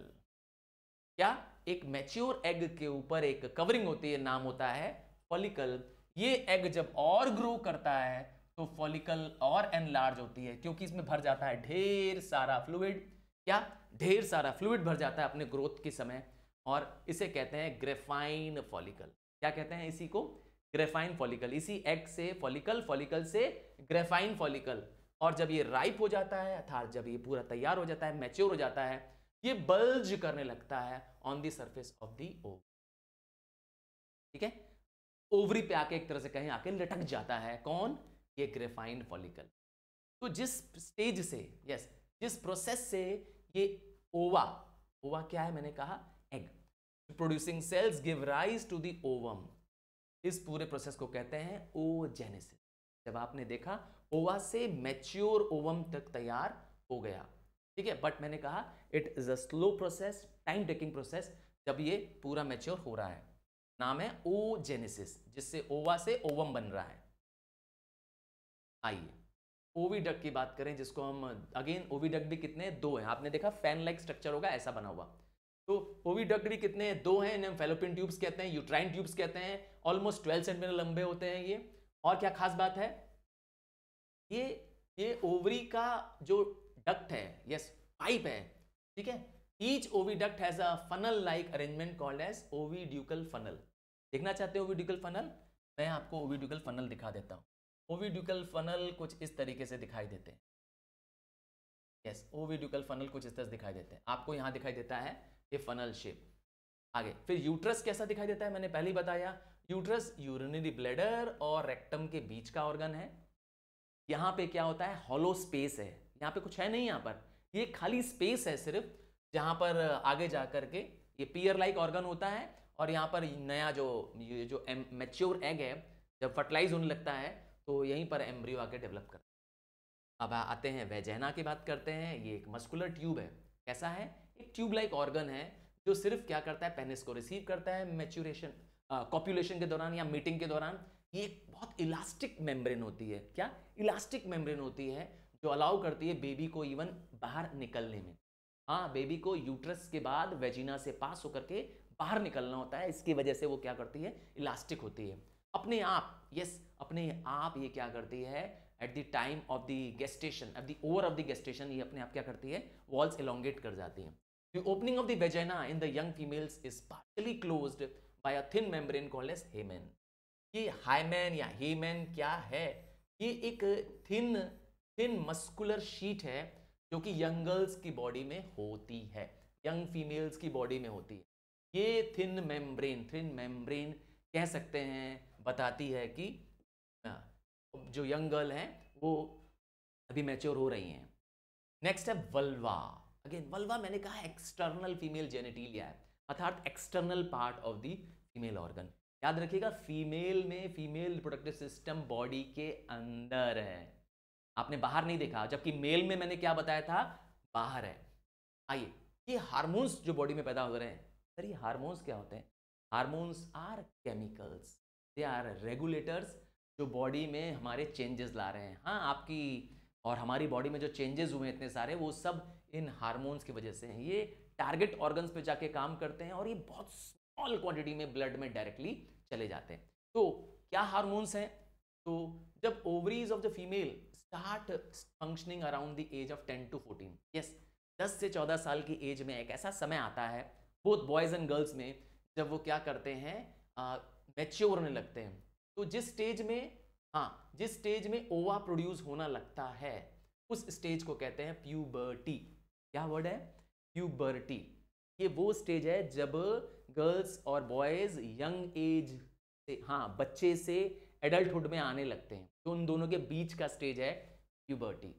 क्या एक मैच्योर एग के ऊपर एक कवरिंग होती है नाम होता है फॉलिकल ये एग जब और ग्रो करता है तो फॉलिकल और एनलार्ज होती है क्योंकि इसमें भर जाता है ढेर सारा फ्लूड क्या ढेर सारा फ्लूड भर जाता है अपने ग्रोथ के समय और इसे कहते हैं ग्रेफाइन फॉलिकल क्या कहते हैं इसी को ग्रेफाइन फॉलिकल इसी एग से फॉलिकल फॉलिकल से ग्रेफाइन फॉलिकल और जब ये राइप हो जाता है अर्थात जब ये पूरा तैयार हो जाता है मैच्योर हो जाता है ये बल्ज करने लगता है on the surface of the ovary ठीक है ओवरी पे आके एक तरह से कहें आके लटक जाता है कौन ये ग्रेफाइन फॉलिकल तो जिस स्टेज से यस जिस प्रोसेस से ये ओवा ओवा क्या है मैंने कहा producing cells give rise to the ovum इस पूरे प्रोसेस को कहते हैं ओजेनेसिस जब आपने देखा ओवा से मैच्योर ओवम तक तैयार हो गया ठीक है बट मैंने कहा it is a slow process time taking process जब ये पूरा मैच्योर हो रहा है नाम है ओजेनेसिस जिससे ओवा से ओवम बन रहा है आइए ओविडक की बात करें जिसको हम अगेन ओविडक भी कितने दो हैं आपने देखा फैन लाइक स्ट्रक्चर होगा ऐसा बना हुआ तो ओविडक्टरी कितने हैं दो हैं इन्हें फेलोपिन ट्यूब्स कहते हैं यूट्राइन ट्यूब्स कहते हैं ऑलमोस्ट ट्वेल्व सेंटीमीटर लंबे होते हैं ये और क्या खास बात है ये ये ओवरी का जो डक्ट है यस पाइप है ठीक है each oviduct has a funnel like arrangement called as oviducal funnel देखना चाहते हो ओविड्यूकल फनल मैं आपको ओविड्यूकल फनल दिखा देता हूँ ओविड्यूकल फनल कुछ इस तरीके से दिखाई देते हैं यस ओविड्यूकल फनल कुछ इस तरह से दिखाई देते हैं आपको यहाँ दिखाई देता है ये फनल शेप आगे फिर यूट्रस कैसा दिखाई देता है मैंने पहले ही बताया यूट्रस यूरिनरी ब्लेडर और रेक्टम के बीच का ऑर्गन है यहाँ पे क्या होता है हॉलो स्पेस है यहाँ पे कुछ है नहीं यहाँ पर ये खाली स्पेस है सिर्फ जहाँ पर आगे जा करके ये पियर लाइक ऑर्गन होता है और यहाँ पर नया जो ये जो मेच्योर एग है जब फर्टिलाइज होने लगता है तो यहीं पर एम्ब्रियो आके डेवलप करता है अब आते हैं वेजैना की बात करते हैं ये एक मस्कुलर ट्यूब है कैसा है एक ट्यूब लाइक ऑर्गन है जो सिर्फ क्या करता है पेनिस को रिसीव करता है मेच्यूरेशन कॉप्यूलेशन uh, के दौरान या मीटिंग के दौरान ये एक बहुत इलास्टिक मेम्ब्रेन होती है क्या इलास्टिक मेम्ब्रेन होती है जो अलाउ करती है बेबी को इवन बाहर निकलने में हाँ बेबी को यूट्रस के बाद वेजिना से पास होकर के बाहर निकलना होता है इसकी वजह से वो क्या करती है इलास्टिक होती है अपने आप यस अपने आप ये क्या करती है at the time of the gestation at the over of the gestation ये अपने आप क्या करती है वॉल्स एलोंगेट कर जाती हैं The opening of the vagina in the young females is partially closed by a thin membrane called as hymen. ये हाईमैन या हीमैन क्या है ये एक थिन थिन मस्कुलर शीट है जो कि यंग गर्ल्स की बॉडी में होती है यंग फीमेल्स की बॉडी में होती है ये थिन मेम्ब्रेन थिन मेम्ब्रेन कह सकते हैं बताती है कि हाँ, जो यंग गर्ल हैं वो अभी मैच्योर हो रही हैं नेक्स्ट है वल्वा अगेन वल्वा मैंने कहा एक्सटर्नल फीमेल जेनेटीलिया है अर्थात external part of the female organ याद रखिएगा फीमेल में फीमेल रिप्रोडक्टिव सिस्टम बॉडी के अंदर है आपने बाहर नहीं देखा जबकि मेल में मैंने क्या बताया था बाहर है आइए ये हार्मोन्स जो बॉडी में पैदा हो रहे हैं सर ये हार्मोन्स क्या होते हैं hormones are chemicals they are regulators जो बॉडी में हमारे चेंजेस ला रहे हैं हाँ आपकी और हमारी बॉडी में जो चेंजेस हुए इतने सारे वो सब इन हार्मोन्स की वजह से हैं ये टारगेट ऑर्गन्स पे जाके काम करते हैं और ये बहुत स्मॉल क्वांटिटी में ब्लड में डायरेक्टली चले जाते हैं तो क्या हार्मोन्स हैं तो जब ovaries of the female start functioning around the age of ten to fourteen yes दस से चौदह साल की एज में एक ऐसा समय आता है बोथ बॉयज एंड गर्ल्स में जब वो क्या करते हैं मेच्योर होने लगते हैं तो जिस स्टेज में हाँ जिस स्टेज में ओवा प्रोड्यूस होना लगता है उस स्टेज को कहते हैं प्यूबर्टी क्या वर्ड है प्यूबर्टी ये वो स्टेज है जब गर्ल्स और बॉयज यंग एज से हाँ बच्चे से एडल्टहुड में आने लगते हैं तो उन दोनों के बीच का स्टेज है प्यूबर्टी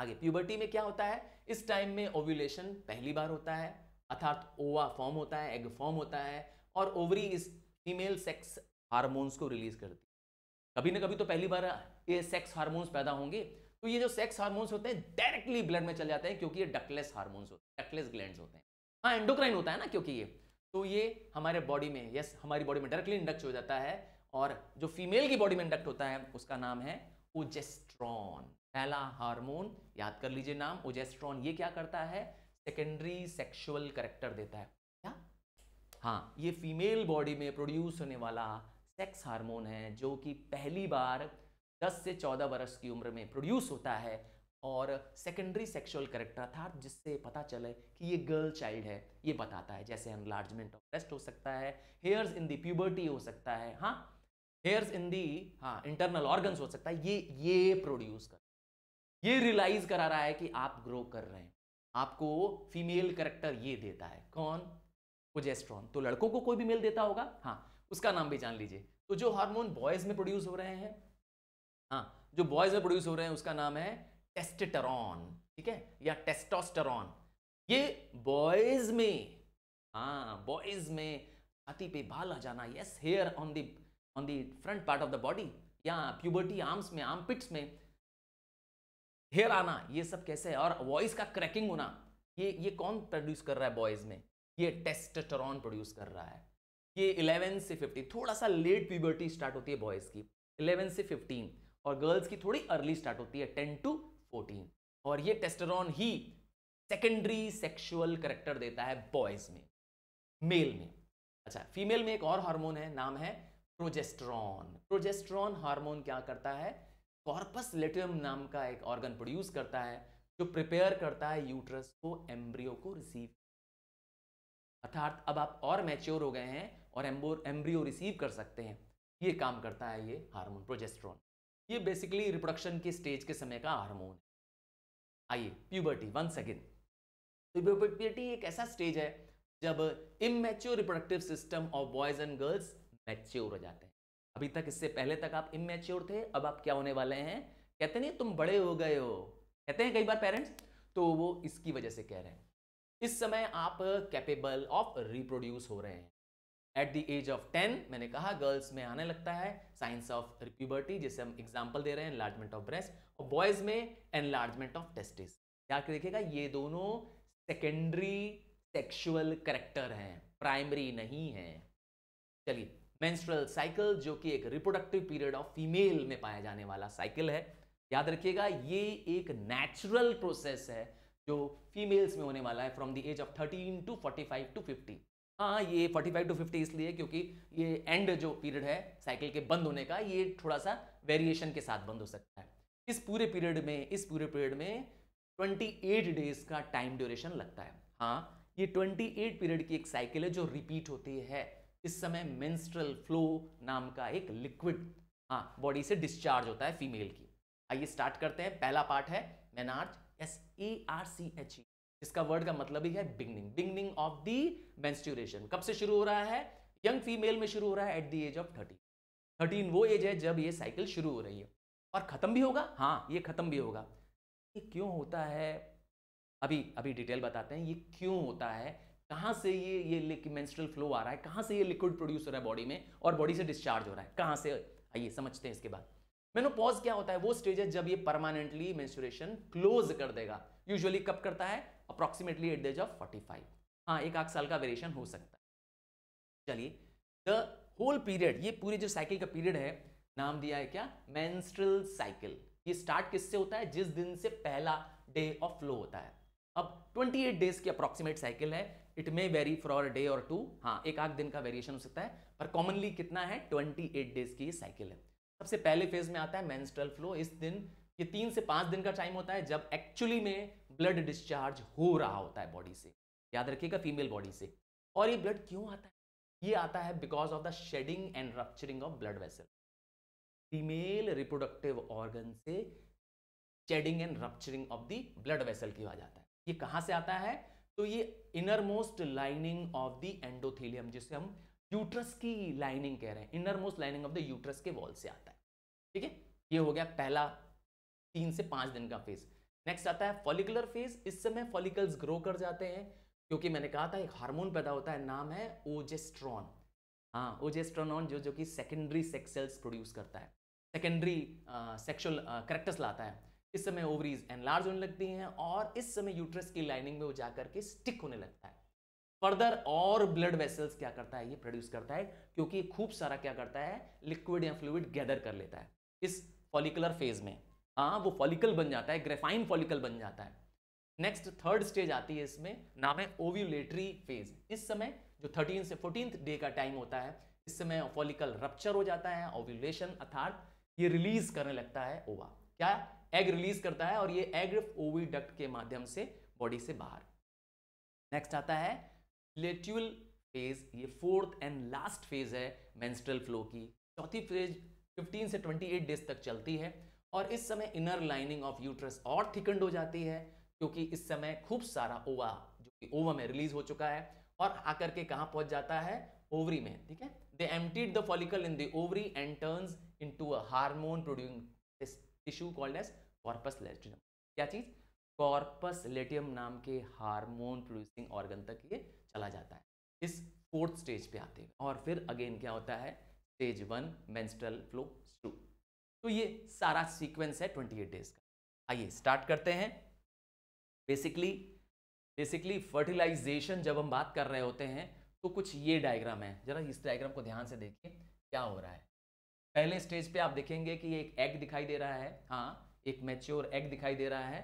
आगे प्यूबर्टी में क्या होता है इस टाइम में ओव्यूलेशन पहली बार होता है अर्थात ओवा फॉर्म होता है एग फॉर्म होता है और ओवरी इस फीमेल सेक्स हार्मोन्स को रिलीज करती है कभी ना कभी तो पहली बार ये सेक्स हार्मोन्स पैदा होंगे तो ये जो सेक्स हार्मोन्स होते हैं डायरेक्टली ब्लड में चले जाते हैं क्योंकि ये डकलेस हार्मोन्स होते हैं डकलेस ग्लैंड होते हैं हाँ एंडोक्राइन होता है ना क्योंकि ये तो ये हमारे बॉडी में यस हमारी बॉडी में डायरेक्टली इंडक्ट हो जाता है और जो फीमेल की बॉडी में इंडक्ट होता है उसका नाम है ओजेस्ट्रॉन पहला हार्मोन याद कर लीजिए नाम ओजेस्ट्रॉन ये क्या करता है सेकेंडरी सेक्सुअल करेक्टर देता है क्या हाँ ये फीमेल बॉडी में प्रोड्यूस होने वाला सेक्स हार्मोन है जो कि पहली बार दस से चौदह वर्ष की उम्र में प्रोड्यूस होता है और सेकेंडरी सेक्सुअल करेक्टर अर्थात जिससे पता चले कि ये गर्ल चाइल्ड है ये बताता है जैसे एनलार्जमेंट ऑफ ब्रेस्ट हो सकता है हेयर्स इन दी प्यूबर्टी हो सकता है हाँ हेयर्स इन दी हाँ इंटरनल ऑर्गन्स हो सकता है ये ये प्रोड्यूस कर ये रियलाइज करा रहा है कि आप ग्रो कर रहे हैं आपको फीमेल करेक्टर ये देता है कौन कोजेस्ट्रॉन तो लड़कों को कोई भी मेल देता होगा हाँ उसका नाम भी जान लीजिए तो जो हार्मोन बॉयज में प्रोड्यूस हो रहे हैं हाँ जो बॉयज में प्रोड्यूस हो रहे हैं उसका नाम है टेस्टेटरॉन ठीक है या टेस्टोस्टेरॉन ये बॉयज में हाँ बॉयज में छाती पे बाल आ जाना yes hair on the on the front part of the body या प्यूबर्टी आर्म्स में आर्म पिट्स में हेयर आना ये सब कैसे है और वॉइस का क्रैकिंग होना ये ये कौन प्रोड्यूस कर रहा है बॉयज में ये टेस्टेटरॉन प्रोड्यूस कर रहा है ये 11 से 15 थोड़ा सा लेट प्यूबर्टी स्टार्ट होती है बॉयज की 11 से और गर्ल्स की थोड़ी अर्ली स्टार्ट होती है टेन टू फोर्टीन और ये टेस्टरॉन ही सेकेंडरी सेक्शुअल करेक्टर देता है बॉयज में मेल में अच्छा फीमेल में एक और हार्मोन है नाम है प्रोजेस्ट्रॉन प्रोजेस्ट्रॉन हार्मोन क्या करता है कॉर्पस लेटियम नाम का एक ऑर्गन प्रोड्यूस करता है जो प्रिपेयर करता है यूट्रस को एम्ब्रियो को रिसीव अर्थात अब आप और मैच्योर हो गए हैं और एम्ब्रियो रिसीव कर सकते हैं ये काम करता है ये हार्मोन प्रोजेस्ट्रॉन ये बेसिकली रिप्रोडक्शन के स्टेज के समय का हार्मोन है आइए प्यूबर्टी वन सेकेंड प्यूबर्टी एक ऐसा स्टेज है जब immature reproductive system of boys and girls mature हो जाते हैं अभी तक इससे पहले तक आप इमेच्योर थे अब आप क्या होने वाले हैं कहते नहीं तुम बड़े हो गए हो कहते हैं कई बार पेरेंट्स तो वो इसकी वजह से कह रहे हैं इस समय आप कैपेबल ऑफ रिप्रोड्यूस हो रहे हैं at the age of ten मैंने कहा गर्ल्स में आने लगता है साइंस ऑफ प्यूबर्टी जिसे हम एग्जाम्पल दे रहे हैं एनलार्जमेंट ऑफ ब्रेस्ट और बॉयज में एनलार्जमेंट ऑफ टेस्टिस याद देखिएगा ये दोनों सेकेंडरी सेक्शुअल करेक्टर हैं प्राइमरी नहीं है चलिए मेंस्ट्रुअल साइकिल जो कि एक रिप्रोडक्टिव पीरियड ऑफ फीमेल में पाया जाने वाला साइकिल है याद रखिएगा ये एक नेचुरल प्रोसेस है जो फीमेल्स में होने वाला है from the age of 13 to 45 to fifty हाँ ये 45 टू 50 इसलिए क्योंकि ये एंड जो पीरियड है साइकिल के बंद होने का ये थोड़ा सा वेरिएशन के साथ बंद हो सकता है इस पूरे पीरियड में इस पूरे पीरियड में 28 डेज का टाइम ड्यूरेशन लगता है हाँ ये 28 पीरियड की एक साइकिल है जो रिपीट होती है इस समय मेंस्ट्रल फ्लो नाम का एक लिक्विड हाँ बॉडी से डिस्चार्ज होता है फीमेल की आइए स्टार्ट करते हैं पहला पार्ट है menarche S A R C H E इसका वर्ड का मतलब ही है beginning beginning of the menstruation कब से शुरू हो रहा है यंग फीमेल में शुरू हो रहा है at the age of thirteen thirteen वो एज है जब ये साइकिल शुरू हो रही है और ख़त्म भी होगा हाँ ये ख़त्म भी होगा ये क्यों होता है अभी अभी डिटेल बताते हैं ये क्यों होता है कहाँ से ये ये मेंस्ट्रुअल फ्लो आ रहा है कहाँ से ये लिक्विड प्रोड्यूस हो रहा है बॉडी में और बॉडी से डिस्चार्ज हो रहा है कहाँ से आइए समझते हैं इसके बाद मेनोपॉज क्या होता है वो स्टेज है जब ये परमानेंटली मेंस्ट्रुएशन क्लोज कर देगा यूजुअली कब करता है approximately at the age of forty five हाँ एक आठ साल का वेरिएशन हो सकता है चलिए द होल पीरियड ये पूरे जो साइकिल का पीरियड है नाम दिया है क्या मैंस्ट्रल साइकिल ये स्टार्ट किससे होता है जिस दिन से पहला डे ऑफ फ्लो होता है अब 28 डेज की अप्रॉक्सीमेट साइकिल है it may vary for day और टू हाँ एक आध दिन का वेरिएशन हो सकता है पर कॉमनली कितना है 28 डेज की साइकिल है सबसे पहले फेज में आता है मैंस्ट्रल फ्लो इस दिन ये तीन से पाँच दिन का टाइम होता है जब एक्चुअली में ब्लड डिस्चार्ज हो रहा होता है बॉडी से याद रखिएगा फीमेल बॉडी से और ये ब्लड क्यों आता है ये आता है because of the shedding and rupturing of blood vessel female reproductive organ से shedding and rupturing of the blood vessel किया जाता है ये कहाँ से आता है तो ये inner most lining of the endothelium जिसे हम यूट्रस की लाइनिंग कह रहे हैं inner most lining of the uterus के वॉल से आता है ठीक है ये हो गया पहला तीन से पांच दिन का फेज नेक्स्ट आता है फॉलिकुलर फेज इस समय फॉलिकल्स ग्रो कर जाते हैं क्योंकि मैंने कहा था एक हार्मोन पैदा होता है नाम है ओजेस्ट्रॉन हाँ ओजेस्ट्रॉन जो जो कि सेकेंडरी सेक्स सेल्स प्रोड्यूस करता है सेकेंडरी सेक्शुअल करेक्टर्स लाता है इस समय ओवरीज एनलार्ज होने लगती हैं और इस समय यूट्रस की लाइनिंग में वो जाकर के स्टिक होने लगता है फर्दर और ब्लड वेसल्स क्या करता है ये प्रोड्यूस करता है क्योंकि खूब सारा क्या करता है लिक्विड या फ्लूड गैदर कर लेता है इस फॉलिकुलर फेज में हाँ वो फॉलिकल बन जाता है ग्रेफाइन फॉलिकल बन जाता है नेक्स्ट थर्ड स्टेज आती है इसमें नाम है ओव्यूलेटरी फेज इस समय जो थर्टीन से फोर्टीन डे का टाइम होता है इस समय फॉलिकल रप्चर हो जाता है ओव्यूलेशन अर्थात ये रिलीज करने लगता है ओवा क्या एग रिलीज करता है और ये एग ओविडक्ट के माध्यम से बॉडी से बाहर नेक्स्ट आता है लेट्यूल फेज ये फोर्थ एंड लास्ट फेज है मेंस्ट्रुअल फ्लो की चौथी फेज 15 से 28 डेज तक चलती है और इस समय इनर लाइनिंग ऑफ यूट्रस और थिकंड हो जाती है क्योंकि इस समय खूब सारा ओवा जो कि ओवा में रिलीज हो चुका है और आकर के कहाँ पहुंच जाता है ओवरी में ठीक है they emptied the follicle in the ovary and turns into a hormone producing tissue called as corpus luteum क्या चीज़ कॉर्पस लेटियम नाम के हार्मोन प्रोड्यूसिंग ऑर्गन तक ये चला जाता है इस फोर्थ स्टेज पे आते हैं और फिर अगेन क्या होता है स्टेज वन मेंस्ट्रल फ्लो शुरू तो ये सारा सीक्वेंस है 28 डेज का आइए स्टार्ट करते हैं बेसिकली बेसिकली फर्टिलाइजेशन जब हम बात कर रहे होते हैं तो कुछ ये डायग्राम है जरा इस डायग्राम को ध्यान से देखिए क्या हो रहा है पहले स्टेज पे आप देखेंगे कि एक एग दिखाई दे रहा है हाँ एक मेच्योर एग दिखाई दे रहा है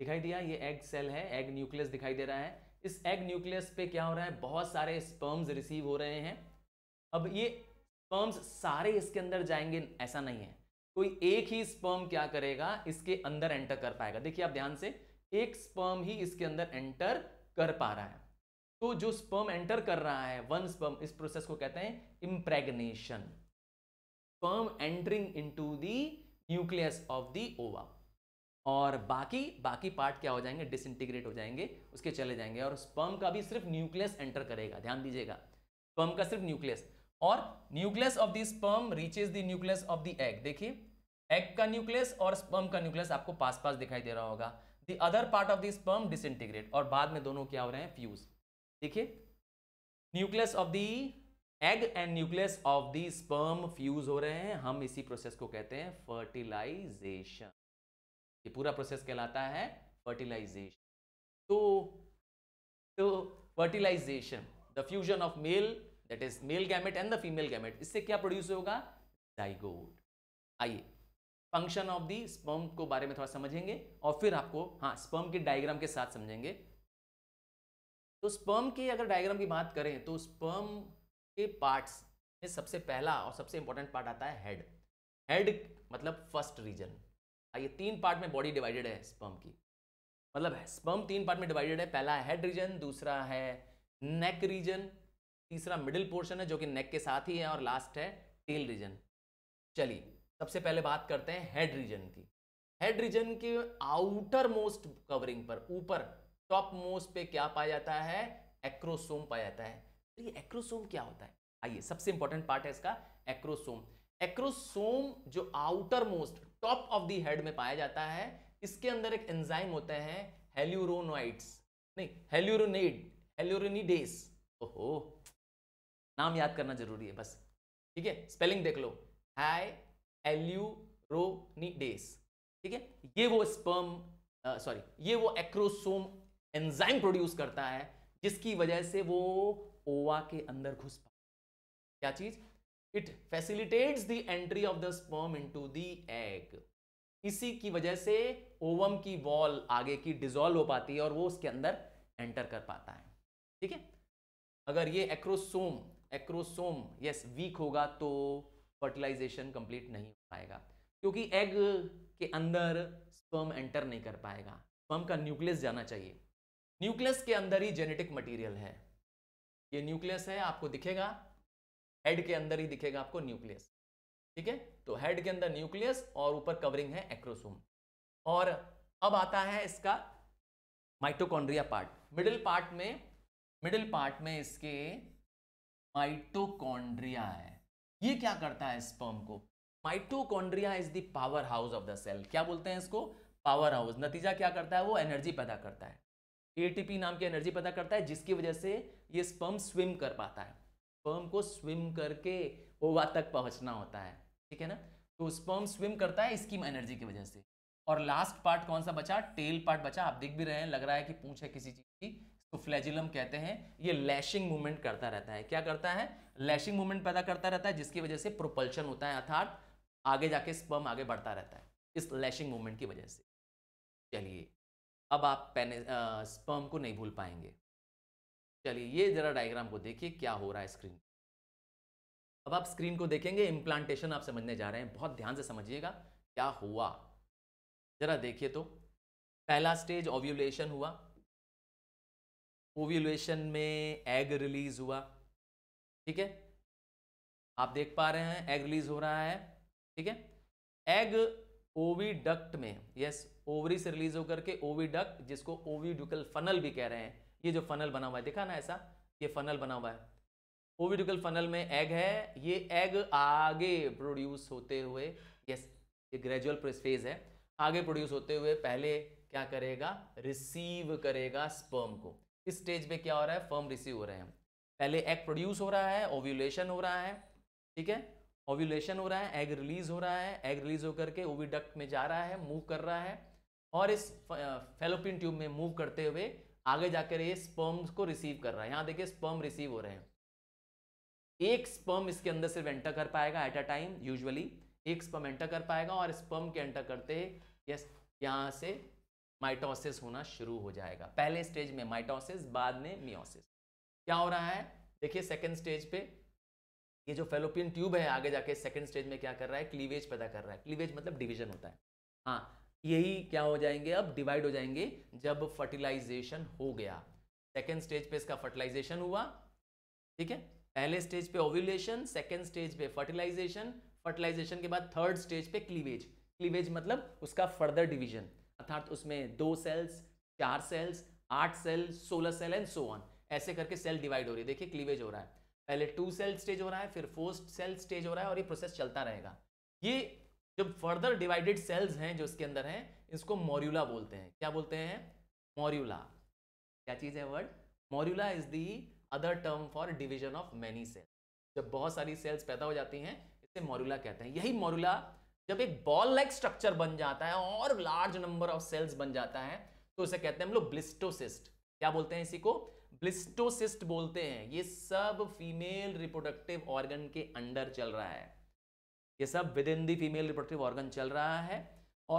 दिखाई दिया ये एग सेल है एग न्यूक्लियस दिखाई दे रहा है इस एग न्यूक्लियस पे क्या हो रहा है बहुत सारे स्पर्म्स रिसीव हो रहे हैं अब ये स्पर्म्स सारे इसके अंदर जाएंगे ऐसा नहीं है कोई एक ही स्पर्म क्या करेगा इसके अंदर एंटर कर पाएगा देखिए आप ध्यान से एक स्पर्म ही इसके अंदर एंटर कर पा रहा है तो जो स्पर्म एंटर कर रहा है वन स्पर्म इस प्रोसेस को कहते हैं impregnation sperm entering into the nucleus of the ova और बाकी बाकी पार्ट क्या हो जाएंगे डिसइंटीग्रेट हो जाएंगे उसके चले जाएंगे और स्पर्म का भी सिर्फ न्यूक्लियस एंटर करेगा ध्यान दीजिएगा स्पर्म का सिर्फ न्यूक्लियस और nucleus of the sperm reaches the nucleus of the egg देखिए एग का न्यूक्लियस और स्पर्म का न्यूक्लियस आपको पास पास दिखाई दे रहा होगा the other part of the sperm disintegrate और बाद में दोनों क्या हो रहे हैं फ्यूज देखिए nucleus of the egg and nucleus of the sperm fuse हो रहे हैं हम इसी प्रोसेस को कहते हैं फर्टिलाइजेशन ये पूरा प्रोसेस कहलाता है फर्टिलाइजेशन तो तो fertilisation the fusion of male that is male gamete and the female gamete इससे क्या प्रोड्यूस होगा डाइगोट आइए फंक्शन ऑफ दी स्पर्म को बारे में थोड़ा समझेंगे और फिर आपको हाँ स्पर्म के डायग्राम के साथ समझेंगे तो स्पर्म के अगर डायग्राम की बात करें तो स्पर्म के पार्ट्स में सबसे पहला और सबसे इंपॉर्टेंट पार्ट आता है हेड हेड मतलब फर्स्ट रीजन आइए तीन पार्ट में बॉडी डिवाइडेड है स्पर्म की मतलब स्पर्म तीन पार्ट में डिवाइडेड है पहला हैड हेड रीजन दूसरा है नेक रीजन तीसरा मिडिल पोर्शन है जो कि नेक के साथ ही है और लास्ट है टेल रीजन चलिए सबसे पहले बात करते हैं हेड रीजन की हेड रीजन के आउटर मोस्ट कवरिंग पर ऊपर टॉप मोस्ट पे क्या पाया जाता है एक्रोसोम पाया जाता है तो ये एक्रोसोम क्या होता है आइए सबसे इंपॉर्टेंट पार्ट है इसका एक्रोसोम एक्रोसोम जो outer most top of the head में पाया जाता है इसके अंदर एक एंजाइम होते हैं हेल्यूरोनोइड्स नहीं हेल्यूरोनेड हेल्यूरोनिडेस ओहो नाम याद करना जरूरी है बस ठीक है स्पेलिंग देख लो हाई डेस ठीक है ये वो स्पर्म सॉरी ये वो एक्रोसोम एंजाइम प्रोड्यूस करता है जिसकी वजह से वो ओवा के अंदर घुस पाता क्या चीज it facilitates the entry of the sperm into the egg इसी की वजह से ओवम की वॉल आगे की डिजोल्व हो पाती है और वो उसके अंदर एंटर कर पाता है ठीक है अगर ये एक्रोसोम एक्रोसोम यस वीक होगा तो फर्टिलाइजेशन कंप्लीट नहीं हो पाएगा क्योंकि एग के अंदर स्पर्म एंटर नहीं कर पाएगा स्पर्म का न्यूक्लियस जाना चाहिए न्यूक्लियस के अंदर ही जेनेटिक मटेरियल है ये न्यूक्लियस है आपको दिखेगा हेड के अंदर ही दिखेगा आपको न्यूक्लियस ठीक है तो हेड के अंदर न्यूक्लियस और ऊपर कवरिंग है एक्रोसोम और अब आता है इसका माइटोकॉन्ड्रिया पार्ट मिडिल पार्ट में मिडिल पार्ट में इसके माइटोकॉन्ड्रिया है ये क्या करता है स्पर्म को mitochondria is the power house of the cell क्या बोलते हैं इसको पावर हाउस नतीजा क्या करता है वो एनर्जी पैदा करता है एटीपी नाम की एनर्जी पैदा करता है जिसकी वजह से ये स्पर्म स्विम कर पाता है स्पर्म को स्विम करके ओवा तक पहुंचना होता है ठीक है ना तो स्पर्म स्विम करता है इसकी एनर्जी की वजह से और लास्ट पार्ट कौन सा बचा टेल पार्ट बचा आप देख भी रहे हैं लग रहा है कि पूछ है किसी चीज की तो फ्लैजिलम कहते हैं ये लैशिंग मूवमेंट करता रहता है क्या करता है लैशिंग मूवमेंट पैदा करता रहता है जिसकी वजह से प्रोपल्शन होता है अर्थात आगे जाके स्पर्म आगे बढ़ता रहता है इस लैशिंग मूवमेंट की वजह से चलिए अब आप पेने स्पर्म को नहीं भूल पाएंगे चलिए ये जरा डायग्राम को देखिए क्या हो रहा है स्क्रीन अब आप स्क्रीन को देखेंगे इम्प्लांटेशन आप समझने जा रहे हैं बहुत ध्यान से समझिएगा क्या हुआ जरा देखिए तो पहला स्टेज ओव्यूलेशन हुआ ओव्यूलेशन में एग रिलीज हुआ ठीक है आप देख पा रहे हैं एग रिलीज हो रहा है ठीक है एग ओवीडक्ट में यस ओवरी से रिलीज होकर के ओवीडक्ट जिसको ओवीडुकल फनल भी कह रहे हैं ये जो फनल बना हुआ है देखा ना ऐसा ये फनल बना हुआ है ओवीडुकल फनल में एग है ये एग आगे प्रोड्यूस होते हुए यस ये ग्रेजुअल प्रोसेस है आगे प्रोड्यूस होते हुए पहले क्या करेगा रिसीव करेगा स्पर्म को इस स्टेज पे क्या हो रहा है फर्म रिसीव हो रहे हैं पहले एग प्रोड्यूस हो रहा है ओव्यूलेशन हो रहा है ठीक है ओव्यूलेशन हो रहा है एग रिलीज हो रहा है एग रिलीज होकर के ओविडक्ट में जा रहा है मूव कर रहा है और इस फेलोपिन ट्यूब में मूव करते हुए आगे जाकर ये स्पर्म को रिसीव कर रहा है यहाँ देखिए स्पर्म रिसीव हो रहे हैं एक स्पर्म इसके अंदर सिर्फ एंटर कर पाएगा एट अ टाइम यूजुअली एक स्पर्म एंटर कर पाएगा और स्पर्म के एंटर करते यस यहाँ से माइटोसिस होना शुरू हो जाएगा पहले स्टेज में माइटोसिस बाद में मियोसिस क्या हो रहा है देखिए सेकेंड स्टेज पे ये जो फेलोपियन ट्यूब है आगे जाके सेकेंड स्टेज में क्या कर रहा है क्लीवेज पैदा कर रहा है क्लीवेज मतलब डिविजन होता है हाँ यही क्या हो जाएंगे अब डिवाइड हो जाएंगे जब फर्टिलाइजेशन हो गया सेकेंड स्टेज पे इसका फर्टिलाइजेशन हुआ ठीक है पहले स्टेज पे ओव्यूलेशन सेकेंड स्टेज पे फर्टिलाइजेशन फर्टिलाइजेशन के बाद थर्ड स्टेज पे क्लीवेज क्लीवेज मतलब उसका फर्दर डिवीजन अर्थात उसमें दो सेल्स चार सेल्स आठ सेल सोलह सेल एंड सो ऑन ऐसे करके सेल डिवाइड हो रही है देखिए क्लीवेज हो रहा है पहले टू सेल स्टेज हो रहा है फिर फोर सेल स्टेज हो रहा है और ये प्रोसेस चलता रहेगा ये जब फर्दर डिवाइडेड सेल्स हैं जो इसके अंदर हैं इसको मॉर्यूला बोलते हैं क्या बोलते हैं मॉर्यूला क्या चीज़ है word morula is the other term for division of many cell जब बहुत सारी सेल्स पैदा हो जाती हैं इसे मॉर्यूला कहते हैं यही मॉर्यूला जब एक बॉल लाइक स्ट्रक्चर बन जाता है और लार्ज नंबर ऑफ सेल्स बन जाता है तो उसे कहते हैं हम लोग ब्लिस्टोसिस्ट क्या बोलते हैं इसी को ब्लिस्टोसिस्ट बोलते हैं ये सब फीमेल रिप्रोडक्टिव ऑर्गन के अंडर चल रहा है ये सब within the female reproductive organ चल रहा है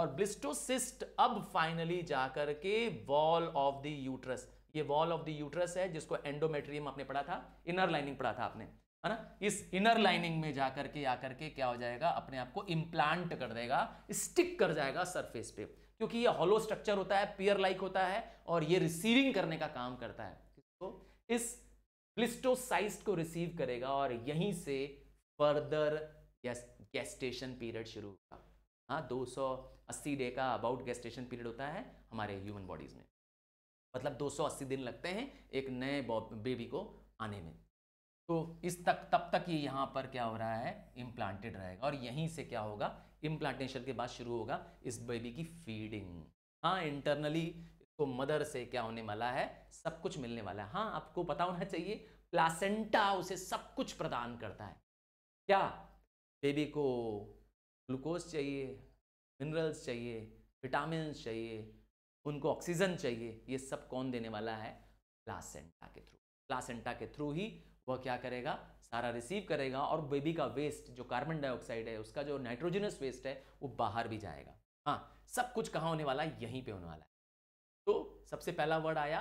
और ब्लिस्टोसिस्ट अब फाइनली जाकर के वॉल ऑफ द यूट्रस ये वॉल ऑफ द यूट्रस है जिसको एंडोमेट्रियम आपने पढ़ा था इनर लाइनिंग पढ़ा था आपने है ना इस इनर लाइनिंग में जाकर के आकर के क्या हो जाएगा अपने आप को इम्प्लांट कर देगा स्टिक कर जाएगा सरफेस पे क्योंकि ये हॉलो स्ट्रक्चर होता है पियर लाइक होता है और ये रिसीविंग करने का काम करता है तो इस ब्लिस्टोसाइस्ट को रिसीव करेगा और यहीं से फर्दर गेस्टेशन पीरियड शुरू होगा हाँ दो डे का अबाउट गेस्टेशन पीरियड होता है हमारे ह्यूमन बॉडीज में मतलब 280 दिन लगते हैं एक नए बेबी को आने में तो इस तक तब तक ये यहाँ पर क्या हो रहा है इम्प्लांटेड रहेगा और यहीं से क्या होगा इम्प्लांटेशन के बाद शुरू होगा इस बेबी की फीडिंग हाँ इंटरनली इसको मदर से क्या होने वाला है सब कुछ मिलने वाला है हाँ आपको पता होना चाहिए प्लासेंटा उसे सब कुछ प्रदान करता है क्या बेबी को ग्लूकोज चाहिए मिनरल्स चाहिए विटामिन चाहिए उनको ऑक्सीजन चाहिए ये सब कौन देने वाला है प्लासेंटा के थ्रू प्लासेंटा के थ्रू ही वह क्या करेगा सारा रिसीव करेगा और बेबी का वेस्ट जो कार्बन डाइऑक्साइड है उसका जो नाइट्रोजनस वेस्ट है वो बाहर भी जाएगा हाँ सब कुछ कहाँ होने वाला है यहीं पे होने वाला है तो सबसे पहला वर्ड आया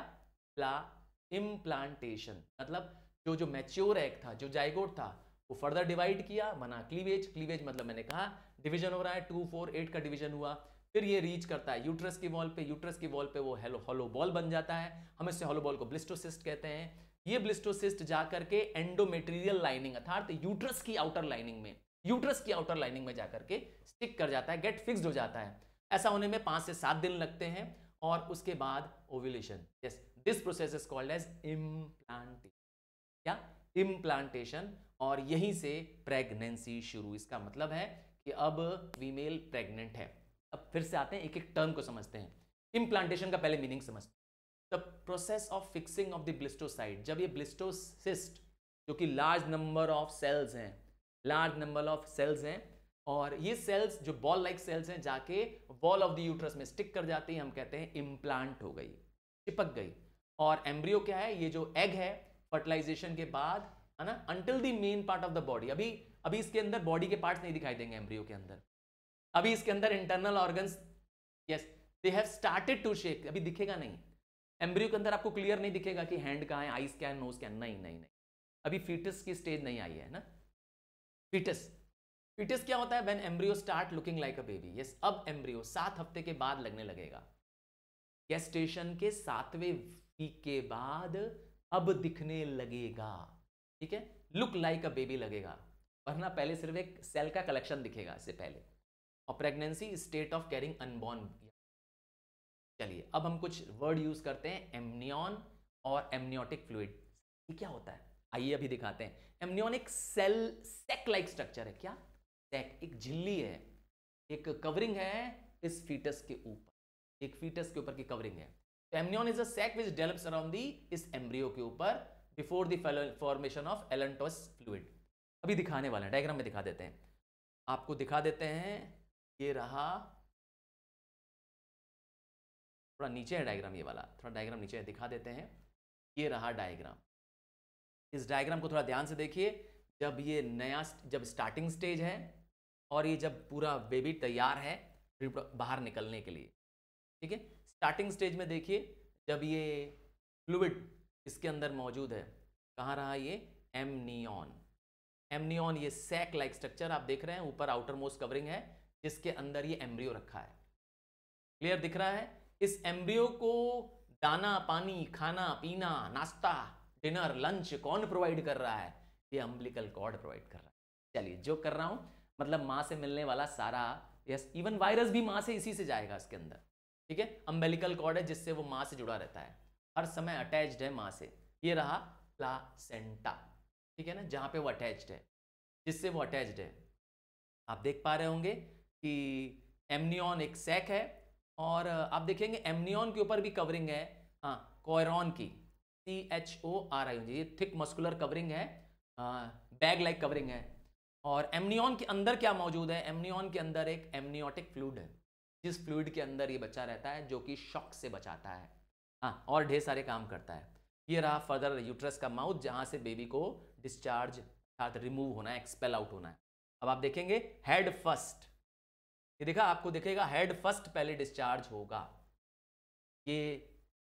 प्ला इम्प्लांटेशन मतलब जो जो मैच्योर एग था जो जाइगोट था वो फर्दर डिवाइड किया बना क्लीवेज क्लीवेज मतलब मैंने कहा डिवीजन हो रहा है टू फोर एट का डिवीजन हुआ फिर ये रीच करता है यूट्रस की वॉल पे यूट्रस की वॉल पे वो हेलो हॉलो बॉल बन जाता है हम इससे हॉलो बॉल को ब्लिस्टोसिस्ट कहते हैं ये ब्लिस्टोसिस्ट जाकर के एंडोमेट्रियल लाइनिंग अर्थात यूट्रस की आउटर लाइनिंग में यूट्रस की आउटर लाइनिंग में जाकर के स्टिक कर जाता है गेट फिक्स्ड हो जाता है ऐसा होने में पांच से सात दिन लगते हैं और उसके बाद ovulation yes this process is called as implantation क्या इम्प्लांटेशन और यहीं से प्रेगनेंसी शुरू इसका मतलब है कि अब फीमेल प्रेग्नेंट है अब फिर से आते हैं एक एक टर्म को समझते हैं इम्प्लांटेशन का पहले मीनिंग समझते हैं the process of fixing of the blastocyte जब ये ब्लिस्टोसिस्ट जो कि लार्ज नंबर ऑफ सेल्स हैं लार्ज नंबर ऑफ सेल्स हैं और ये सेल्स जो बॉल लाइक सेल्स हैं जाके वॉल ऑफ द यूट्रस में स्टिक कर जाती हैं हम कहते हैं इम्प्लांट हो गई चिपक गई और एम्ब्रियो क्या है ये जो एग है फर्टिलाइजेशन के बाद है ना until the main part of the body अभी अभी इसके अंदर बॉडी के पार्ट्स नहीं दिखाई देंगे एम्ब्रियो के अंदर अभी इसके अंदर internal organs yes they have started to shake अभी दिखेगा नहीं एम्ब्रियो के अंदर आपको क्लियर नहीं दिखेगा कि हैंड कहाँ है आइज क्या है नोज क्या नहीं नहीं नहीं अभी फीटस की स्टेज नहीं आई है ना फीटस फीटस क्या होता है when embryo start looking like a baby yes अब एम्ब्रियो सात हफ्ते के बाद लगने लगेगा गेस्टेशन के सातवें वीक के बाद अब दिखने लगेगा ठीक है लुक लाइक अ बेबी लगेगा वरना पहले सिर्फ एक सेल का कलेक्शन दिखेगा इससे पहले और pregnancy state of carrying unborn चलिए अब हम कुछ वर्ड यूज करते हैं एमनियॉन और एमनियोटिक फ्लूड ये क्या होता है आइए अभी दिखाते हैं एमनियॉन एक सेल सेक लाइक स्ट्रक्चर है क्या सेक एक झिल्ली है एक कवरिंग है इस फीटस के ऊपर एक फीटस के ऊपर की कवरिंग है तो amnion is a sac which develops around the इस एम्ब्रियो के ऊपर before the formation of allantois fluid अभी दिखाने वाले हैं डायग्राम में दिखा देते हैं आपको दिखा देते हैं ये रहा थोड़ा नीचे है डायग्राम ये वाला थोड़ा डायग्राम नीचे दिखा देते हैं ये रहा डायग्राम इस डायग्राम को थोड़ा ध्यान से देखिए जब ये नया जब स्टार्टिंग स्टेज है और ये जब पूरा बेबी तैयार है बाहर निकलने के लिए ठीक है स्टार्टिंग स्टेज में देखिए जब ये फ्लूड इसके अंदर मौजूद है कहाँ रहा ये एमनियॉन एमनियॉन ये सैक लाइक स्ट्रक्चर आप देख रहे हैं ऊपर आउटर मोस्ट कवरिंग है जिसके अंदर ये एम्ब्रियो रखा है क्लियर दिख रहा है इस एम्ब्रियो को दाना पानी खाना पीना नाश्ता डिनर लंच कौन प्रोवाइड कर रहा है ये अम्बलिकल कॉर्ड प्रोवाइड कर रहा है चलिए जो कर रहा हूँ मतलब माँ से मिलने वाला सारा यस इवन वायरस भी माँ से इसी से जाएगा इसके अंदर ठीक है अम्बेलिकल कॉर्ड है जिससे वो माँ से जुड़ा रहता है हर समय अटैच्ड है माँ से ये रहा प्लासेंटा ठीक है ना जहाँ पे वो अटैच्ड है जिससे वो अटैच्ड है आप देख पा रहे होंगे कि एमनियन एक सेक है और आप देखेंगे एमनियन के ऊपर भी कवरिंग है हाँ कोयरॉन की C H O R I ये थिक मस्कुलर कवरिंग है बैग लाइक कवरिंग है और एमनियन के अंदर क्या मौजूद है एमनियन के अंदर एक एमनियोटिक फ्लूड है जिस फ्लूड के अंदर ये बच्चा रहता है जो कि शॉक से बचाता है हाँ और ढेर सारे काम करता है ये रहा फर्दर यूट्रस का माउथ जहाँ से बेबी को डिस्चार्ज अर्थात रिमूव होना है एक्सपेल आउट होना है अब आप देखेंगे हेड फर्स्ट ये देखा आपको देखेगा हेड फर्स्ट पहले डिस्चार्ज होगा ये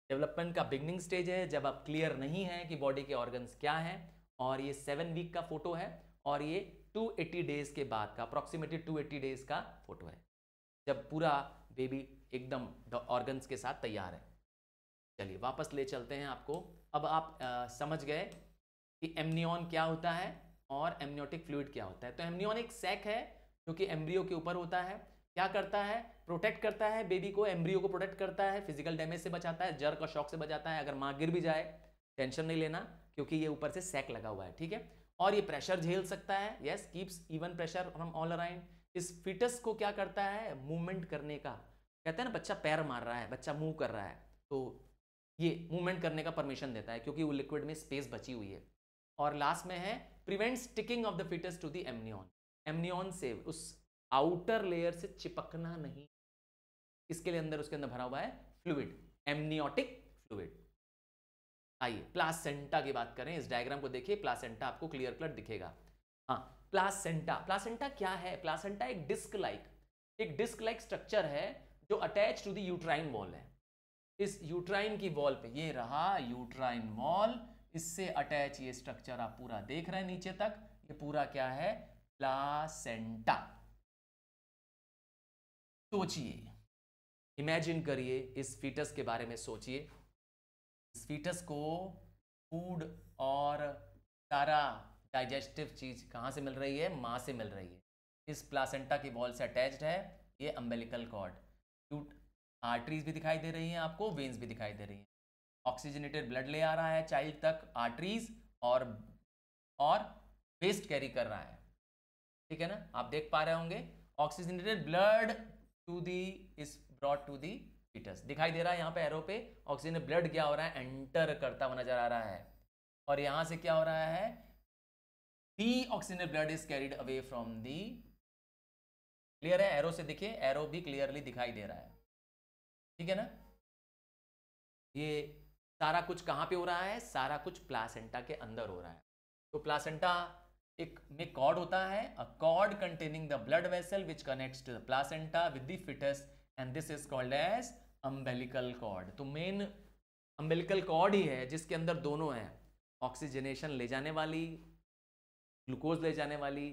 डेवलपमेंट का बिगनिंग स्टेज है जब आप क्लियर नहीं है कि बॉडी के ऑर्गन्स क्या हैं और ये सेवन वीक का फोटो है और ये 280 डेज के बाद का अप्रॉक्सीमेटली 280 डेज का फोटो है जब पूरा बेबी एकदम ऑर्गन्स के साथ तैयार है चलिए वापस ले चलते हैं आपको अब आप आ, समझ गए कि एमनियन क्या होता है और एमनियोटिक फ्लूड क्या होता है तो एमनियॉन एक सेक है जो कि एम्ब्रियो के ऊपर होता है क्या करता है प्रोटेक्ट करता है बेबी को एम्ब्रियो को प्रोटेक्ट करता है फिजिकल डैमेज से बचाता है जर का शॉक से बचाता है अगर माँ गिर भी जाए टेंशन नहीं लेना क्योंकि ये ऊपर से सेक लगा हुआ है ठीक है और ये प्रेशर झेल सकता है yes keeps even pressure from all around इस फिटस को क्या करता है मूवमेंट करने का कहते हैं ना बच्चा पैर मार रहा है बच्चा मूव कर रहा है तो ये मूवमेंट करने का परमिशन देता है क्योंकि वो लिक्विड में स्पेस बची हुई है और लास्ट में है prevent sticking of the foetus to the amnion amnion से उस आउटर लेयर से चिपकना नहीं इसके लिए अंदर उसके अंदर भरा हुआ है फ्लूड एमनियोटिक फ्लूड आइए प्लासेंटा की बात करें इस डायग्राम को देखिए प्लासेंटा आपको क्लियर कलर दिखेगा हाँ प्लासेंटा प्लासेंटा क्या है प्लासेंटा एक डिस्क लाइक एक डिस्क लाइक स्ट्रक्चर है जो attach to the uterine wall है इस यूट्राइन की वॉल पे ये रहा यूट्राइन वॉल इससे अटैच ये स्ट्रक्चर आप पूरा देख रहे हैं नीचे तक ये पूरा क्या है प्लासेंटा सोचिए इमेजिन करिए इस फीटस के बारे में सोचिए इस फीटस को फूड और सारा डाइजेस्टिव चीज कहाँ से मिल रही है माँ से मिल रही है इस प्लासेंटा की वॉल से अटैच्ड है ये अम्बेलिकल कॉर्ड आर्टरीज भी दिखाई दे रही हैं आपको वेन्स भी दिखाई दे रही हैं ऑक्सीजनेटेड ब्लड ले आ रहा है चाइल्ड तक आर्टरीज और और वेस्ट कैरी कर रहा है ठीक है ना आप देख पा रहे होंगे oxygenated blood to the is brought to the foetus दिखाई दे रहा है यहाँ पे एरो पे ऑक्सीजन ब्लड क्या हो रहा है एंटर करता हुआ नजर आ रहा है और यहाँ से क्या हो रहा है de oxygen blood is carried away from the clear है एरो से देखिए एरो भी क्लियरली दिखाई दे रहा है ठीक है ना ये सारा कुछ कहाँ पे हो रहा है सारा कुछ प्लासेंटा के अंदर हो रहा है तो प्लासेंटा एक में कॉर्ड होता है a cord containing the blood vessel which connects to the placenta with the foetus and this is called as umbilical cord तो मेन अम्बेलिकल कॉर्ड ही है जिसके अंदर दोनों हैं ऑक्सीजनेशन ले जाने वाली ग्लूकोज ले जाने वाली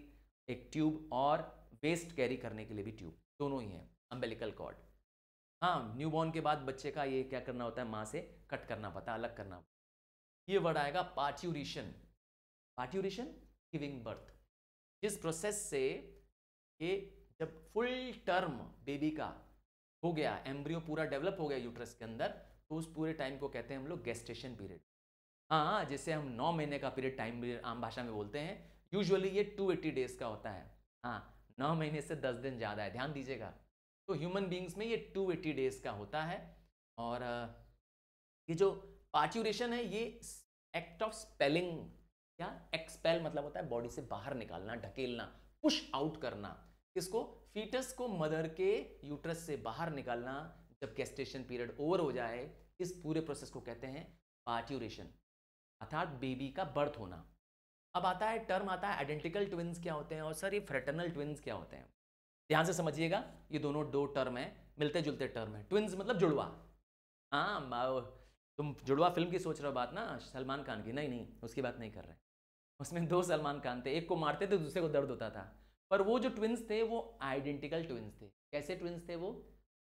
एक ट्यूब और वेस्ट कैरी करने के लिए भी ट्यूब दोनों ही हैं अम्बेलिकल कॉर्ड हाँ न्यूबॉर्न के बाद बच्चे का ये क्या करना होता है माँ से कट करना पता अलग करना ये वर्ड आएगा पाट्यूरिशन पाट्यूरिशन गिविंग बर्थ इस प्रोसेस से ये जब फुल टर्म बेबी का हो गया एम्ब्रियो पूरा डेवलप हो गया यूट्रस के अंदर तो उस पूरे टाइम को कहते हैं हम लोग गेस्टेशन पीरियड हाँ जैसे हम नौ महीने का पीरियड टाइम पीरियड आम भाषा में बोलते हैं यूजुअली ये टू एटी डेज का होता है हाँ नौ महीने से दस दिन ज़्यादा है ध्यान दीजिएगा तो ह्यूमन बींग्स में ये टू एटी डेज का होता है और ये जो पार्ट्यूरेशन है ये एक्ट ऑफ स्पेलिंग क्या एक्सपेल मतलब होता है बॉडी से बाहर निकालना ढकेलना पुश आउट करना किसको फीटस को मदर के यूट्रस से बाहर निकालना जब गेस्टेशन पीरियड ओवर हो जाए इस पूरे प्रोसेस को कहते हैं पार्ट्यूरेशन अर्थात बेबी का बर्थ होना अब आता है टर्म आता है आइडेंटिकल ट्विन्स क्या होते हैं और सर ये फ्रेटर्नल ट्विन्स क्या होते हैं ध्यान से समझिएगा ये दोनों दो टर्म है मिलते जुलते टर्म है ट्विन्स मतलब जुड़वा हाँ तुम जुड़वा फिल्म की सोच रहे हो बात ना सलमान खान की नहीं नहीं उसकी बात नहीं कर रहे उसमें दो सलमान खान थे एक को मारते थे दूसरे को दर्द होता था पर वो जो ट्विंस थे वो आइडेंटिकल ट्विंस थे कैसे ट्विंस थे वो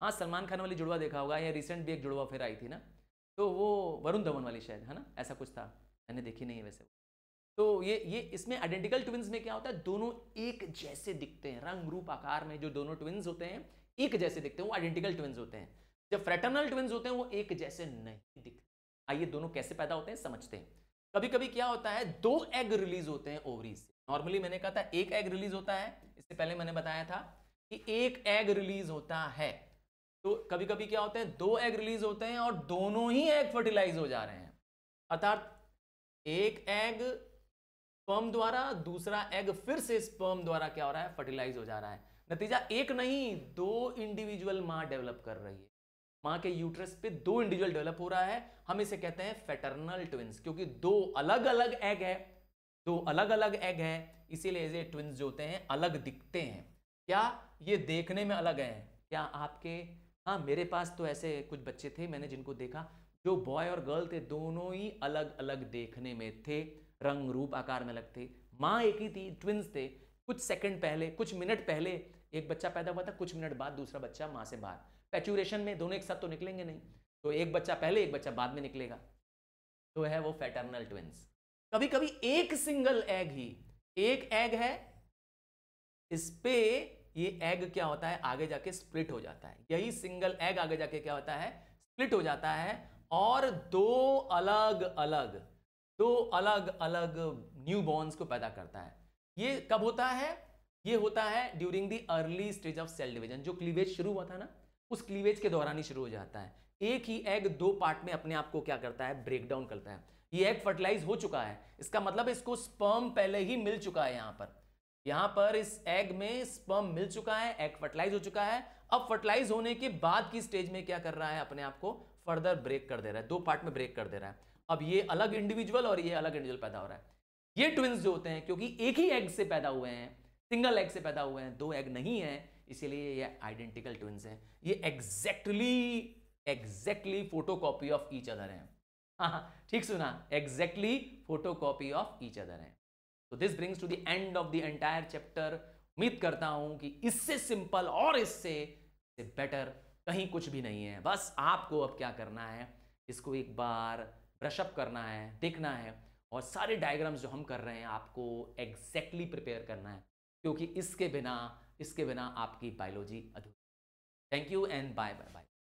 हाँ सलमान खान वाली जुड़वा देखा होगा या रिसेंट भी एक जुड़वा फिर आई थी ना तो वो वरुण धवन वाली शायद है ना ऐसा कुछ था मैंने देखी नहीं है वैसे तो ये ये इसमें आइडेंटिकल ट्विंस में क्या होता है दोनों एक जैसे दिखते हैं रंग रूप आकार में जो दोनों ट्विंस होते हैं एक जैसे दिखते हैं वो आइडेंटिकल ट्विंस होते हैं जब फ्रेटर्नल ट्विंस होते हैं वो एक जैसे नहीं दिखते आइए दोनों कैसे पैदा होते हैं समझते हैं कभी कभी क्या होता है दो एग रिलीज होते हैं ओवरी से नॉर्मली मैंने कहा था एक एग रिलीज होता है इससे पहले मैंने बताया था कि एक एग रिलीज होता है तो कभी कभी क्या होते हैं दो एग रिलीज होते हैं और दोनों ही एग फर्टिलाइज हो जा रहे हैं अर्थात एक एग स्पर्म द्वारा दूसरा एग फिर से स्पर्म द्वारा क्या हो रहा है फर्टिलाइज हो जा रहा है नतीजा एक नहीं दो इंडिविजुअल माँ डेवलप कर रही है माँ के यूट्रस पे दो इंडिविजुअल डेवलप हो रहा है हम इसे कहते हैं फेटरनल ट्विंस क्योंकि दो अलग अलग एग है दो अलग अलग एग है इसीलिए ट्विंस जो होते हैं अलग दिखते हैं क्या ये देखने में अलग है क्या आपके हाँ मेरे पास तो ऐसे कुछ बच्चे थे मैंने जिनको देखा जो बॉय और गर्ल थे दोनों ही अलग अलग देखने में थे रंग रूप आकार में अलग थे माँ एक ही थी ट्विंस थे कुछ सेकंड पहले कुछ मिनट पहले एक बच्चा पैदा हुआ था कुछ मिनट बाद दूसरा बच्चा माँ से बाहर पैचुरेशन में दोनों एक साथ तो निकलेंगे नहीं तो एक बच्चा पहले एक बच्चा बाद में निकलेगा तो है वो फैटर्नल ट्विंस कभी कभी एक सिंगल एग ही एक एग है इस पे ये एग क्या होता है आगे जाके स्प्लिट हो जाता है यही सिंगल एग आगे जाके क्या होता है स्प्लिट हो जाता है और दो अलग अलग दो अलग अलग न्यू बॉर्न्स को पैदा करता है ये कब होता है ये होता है during the early stage of cell division जो क्लीवेज शुरू हुआ था ना उस क्लीवेज के दौरान ही शुरू हो जाता है एक ही एग दो पार्ट में अपने आप को क्या करता है ब्रेक डाउन करता है ये एग फर्टिलाइज हो चुका है इसका मतलब इसको स्पर्म पहले ही मिल चुका है यहां पर यहां पर इस एग में स्पर्म मिल चुका है एग फर्टिलाइज हो चुका है अब फर्टिलाइज होने के बाद की स्टेज में क्या कर रहा है अपने आप को फर्दर ब्रेक कर दे रहा है दो पार्ट में ब्रेक कर दे रहा है अब ये अलग इंडिविजुअल और ये अलग इंडिविजुअल पैदा हो रहा है ये ट्विंस जो होते हैं क्योंकि एक ही एग से पैदा हुए हैं सिंगल एग से पैदा हुए हैं दो एग नहीं है इसीलिए ये आइडेंटिकल ट्विन्स हैं ये exactly exactly photo copy of each other हैं हाँ, हाँ ठीक सुना exactly photo copy of each other हैं तो this brings to the end of the entire chapter उम्मीद करता हूं कि इससे सिंपल और इससे बेटर कहीं कुछ भी नहीं है बस आपको अब क्या करना है इसको एक बार ब्रशअप करना है देखना है और सारे डायग्राम्स जो हम कर रहे हैं आपको एग्जैक्टली exactly प्रिपेयर करना है क्योंकि इसके बिना इसके बिना आपकी बायोलॉजी अधूरी thank you and bye bye bye